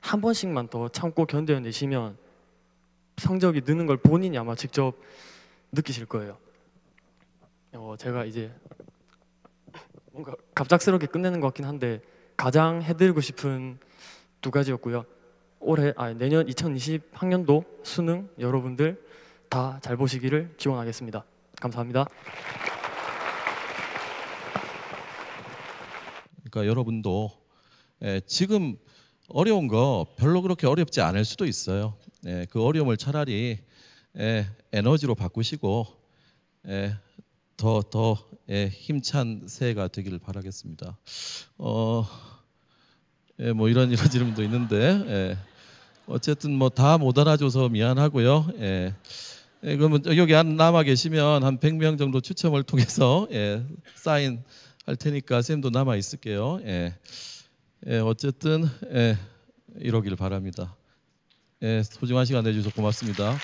한 번씩만 더 참고 견뎌내시면 성적이 느는 걸 본인이 아마 직접 느끼실 거예요. 어, 제가 이제 뭔가 갑작스럽게 끝내는 것 같긴 한데 가장 해드리고 싶은 두 가지였고요. 올해 아 내년 2020 학년도 수능 여러분들 다 잘 보시기를 기원하겠습니다.
감사합니다. 그러니까 여러분도 예, 지금 어려운 거 별로 그렇게 어렵지 않을 수도 있어요. 예, 그 어려움을 차라리 예, 에너지로 바꾸시고 더더 예, 예, 힘찬 새해가 되기를 바라겠습니다. 어, 예, 뭐 이런 이런 질문도 있는데 예, 어쨌든 뭐 다 못 알아줘서 미안하고요. 예, 예, 그러면 여기 안 남아 계시면 한 100명 정도 추첨을 통해서 예, 사인 할 테니까 쌤도 남아 있을게요. 예, 예 어쨌든 예, 이러길 바랍니다. 예, 소중한 시간 내주셔서 고맙습니다.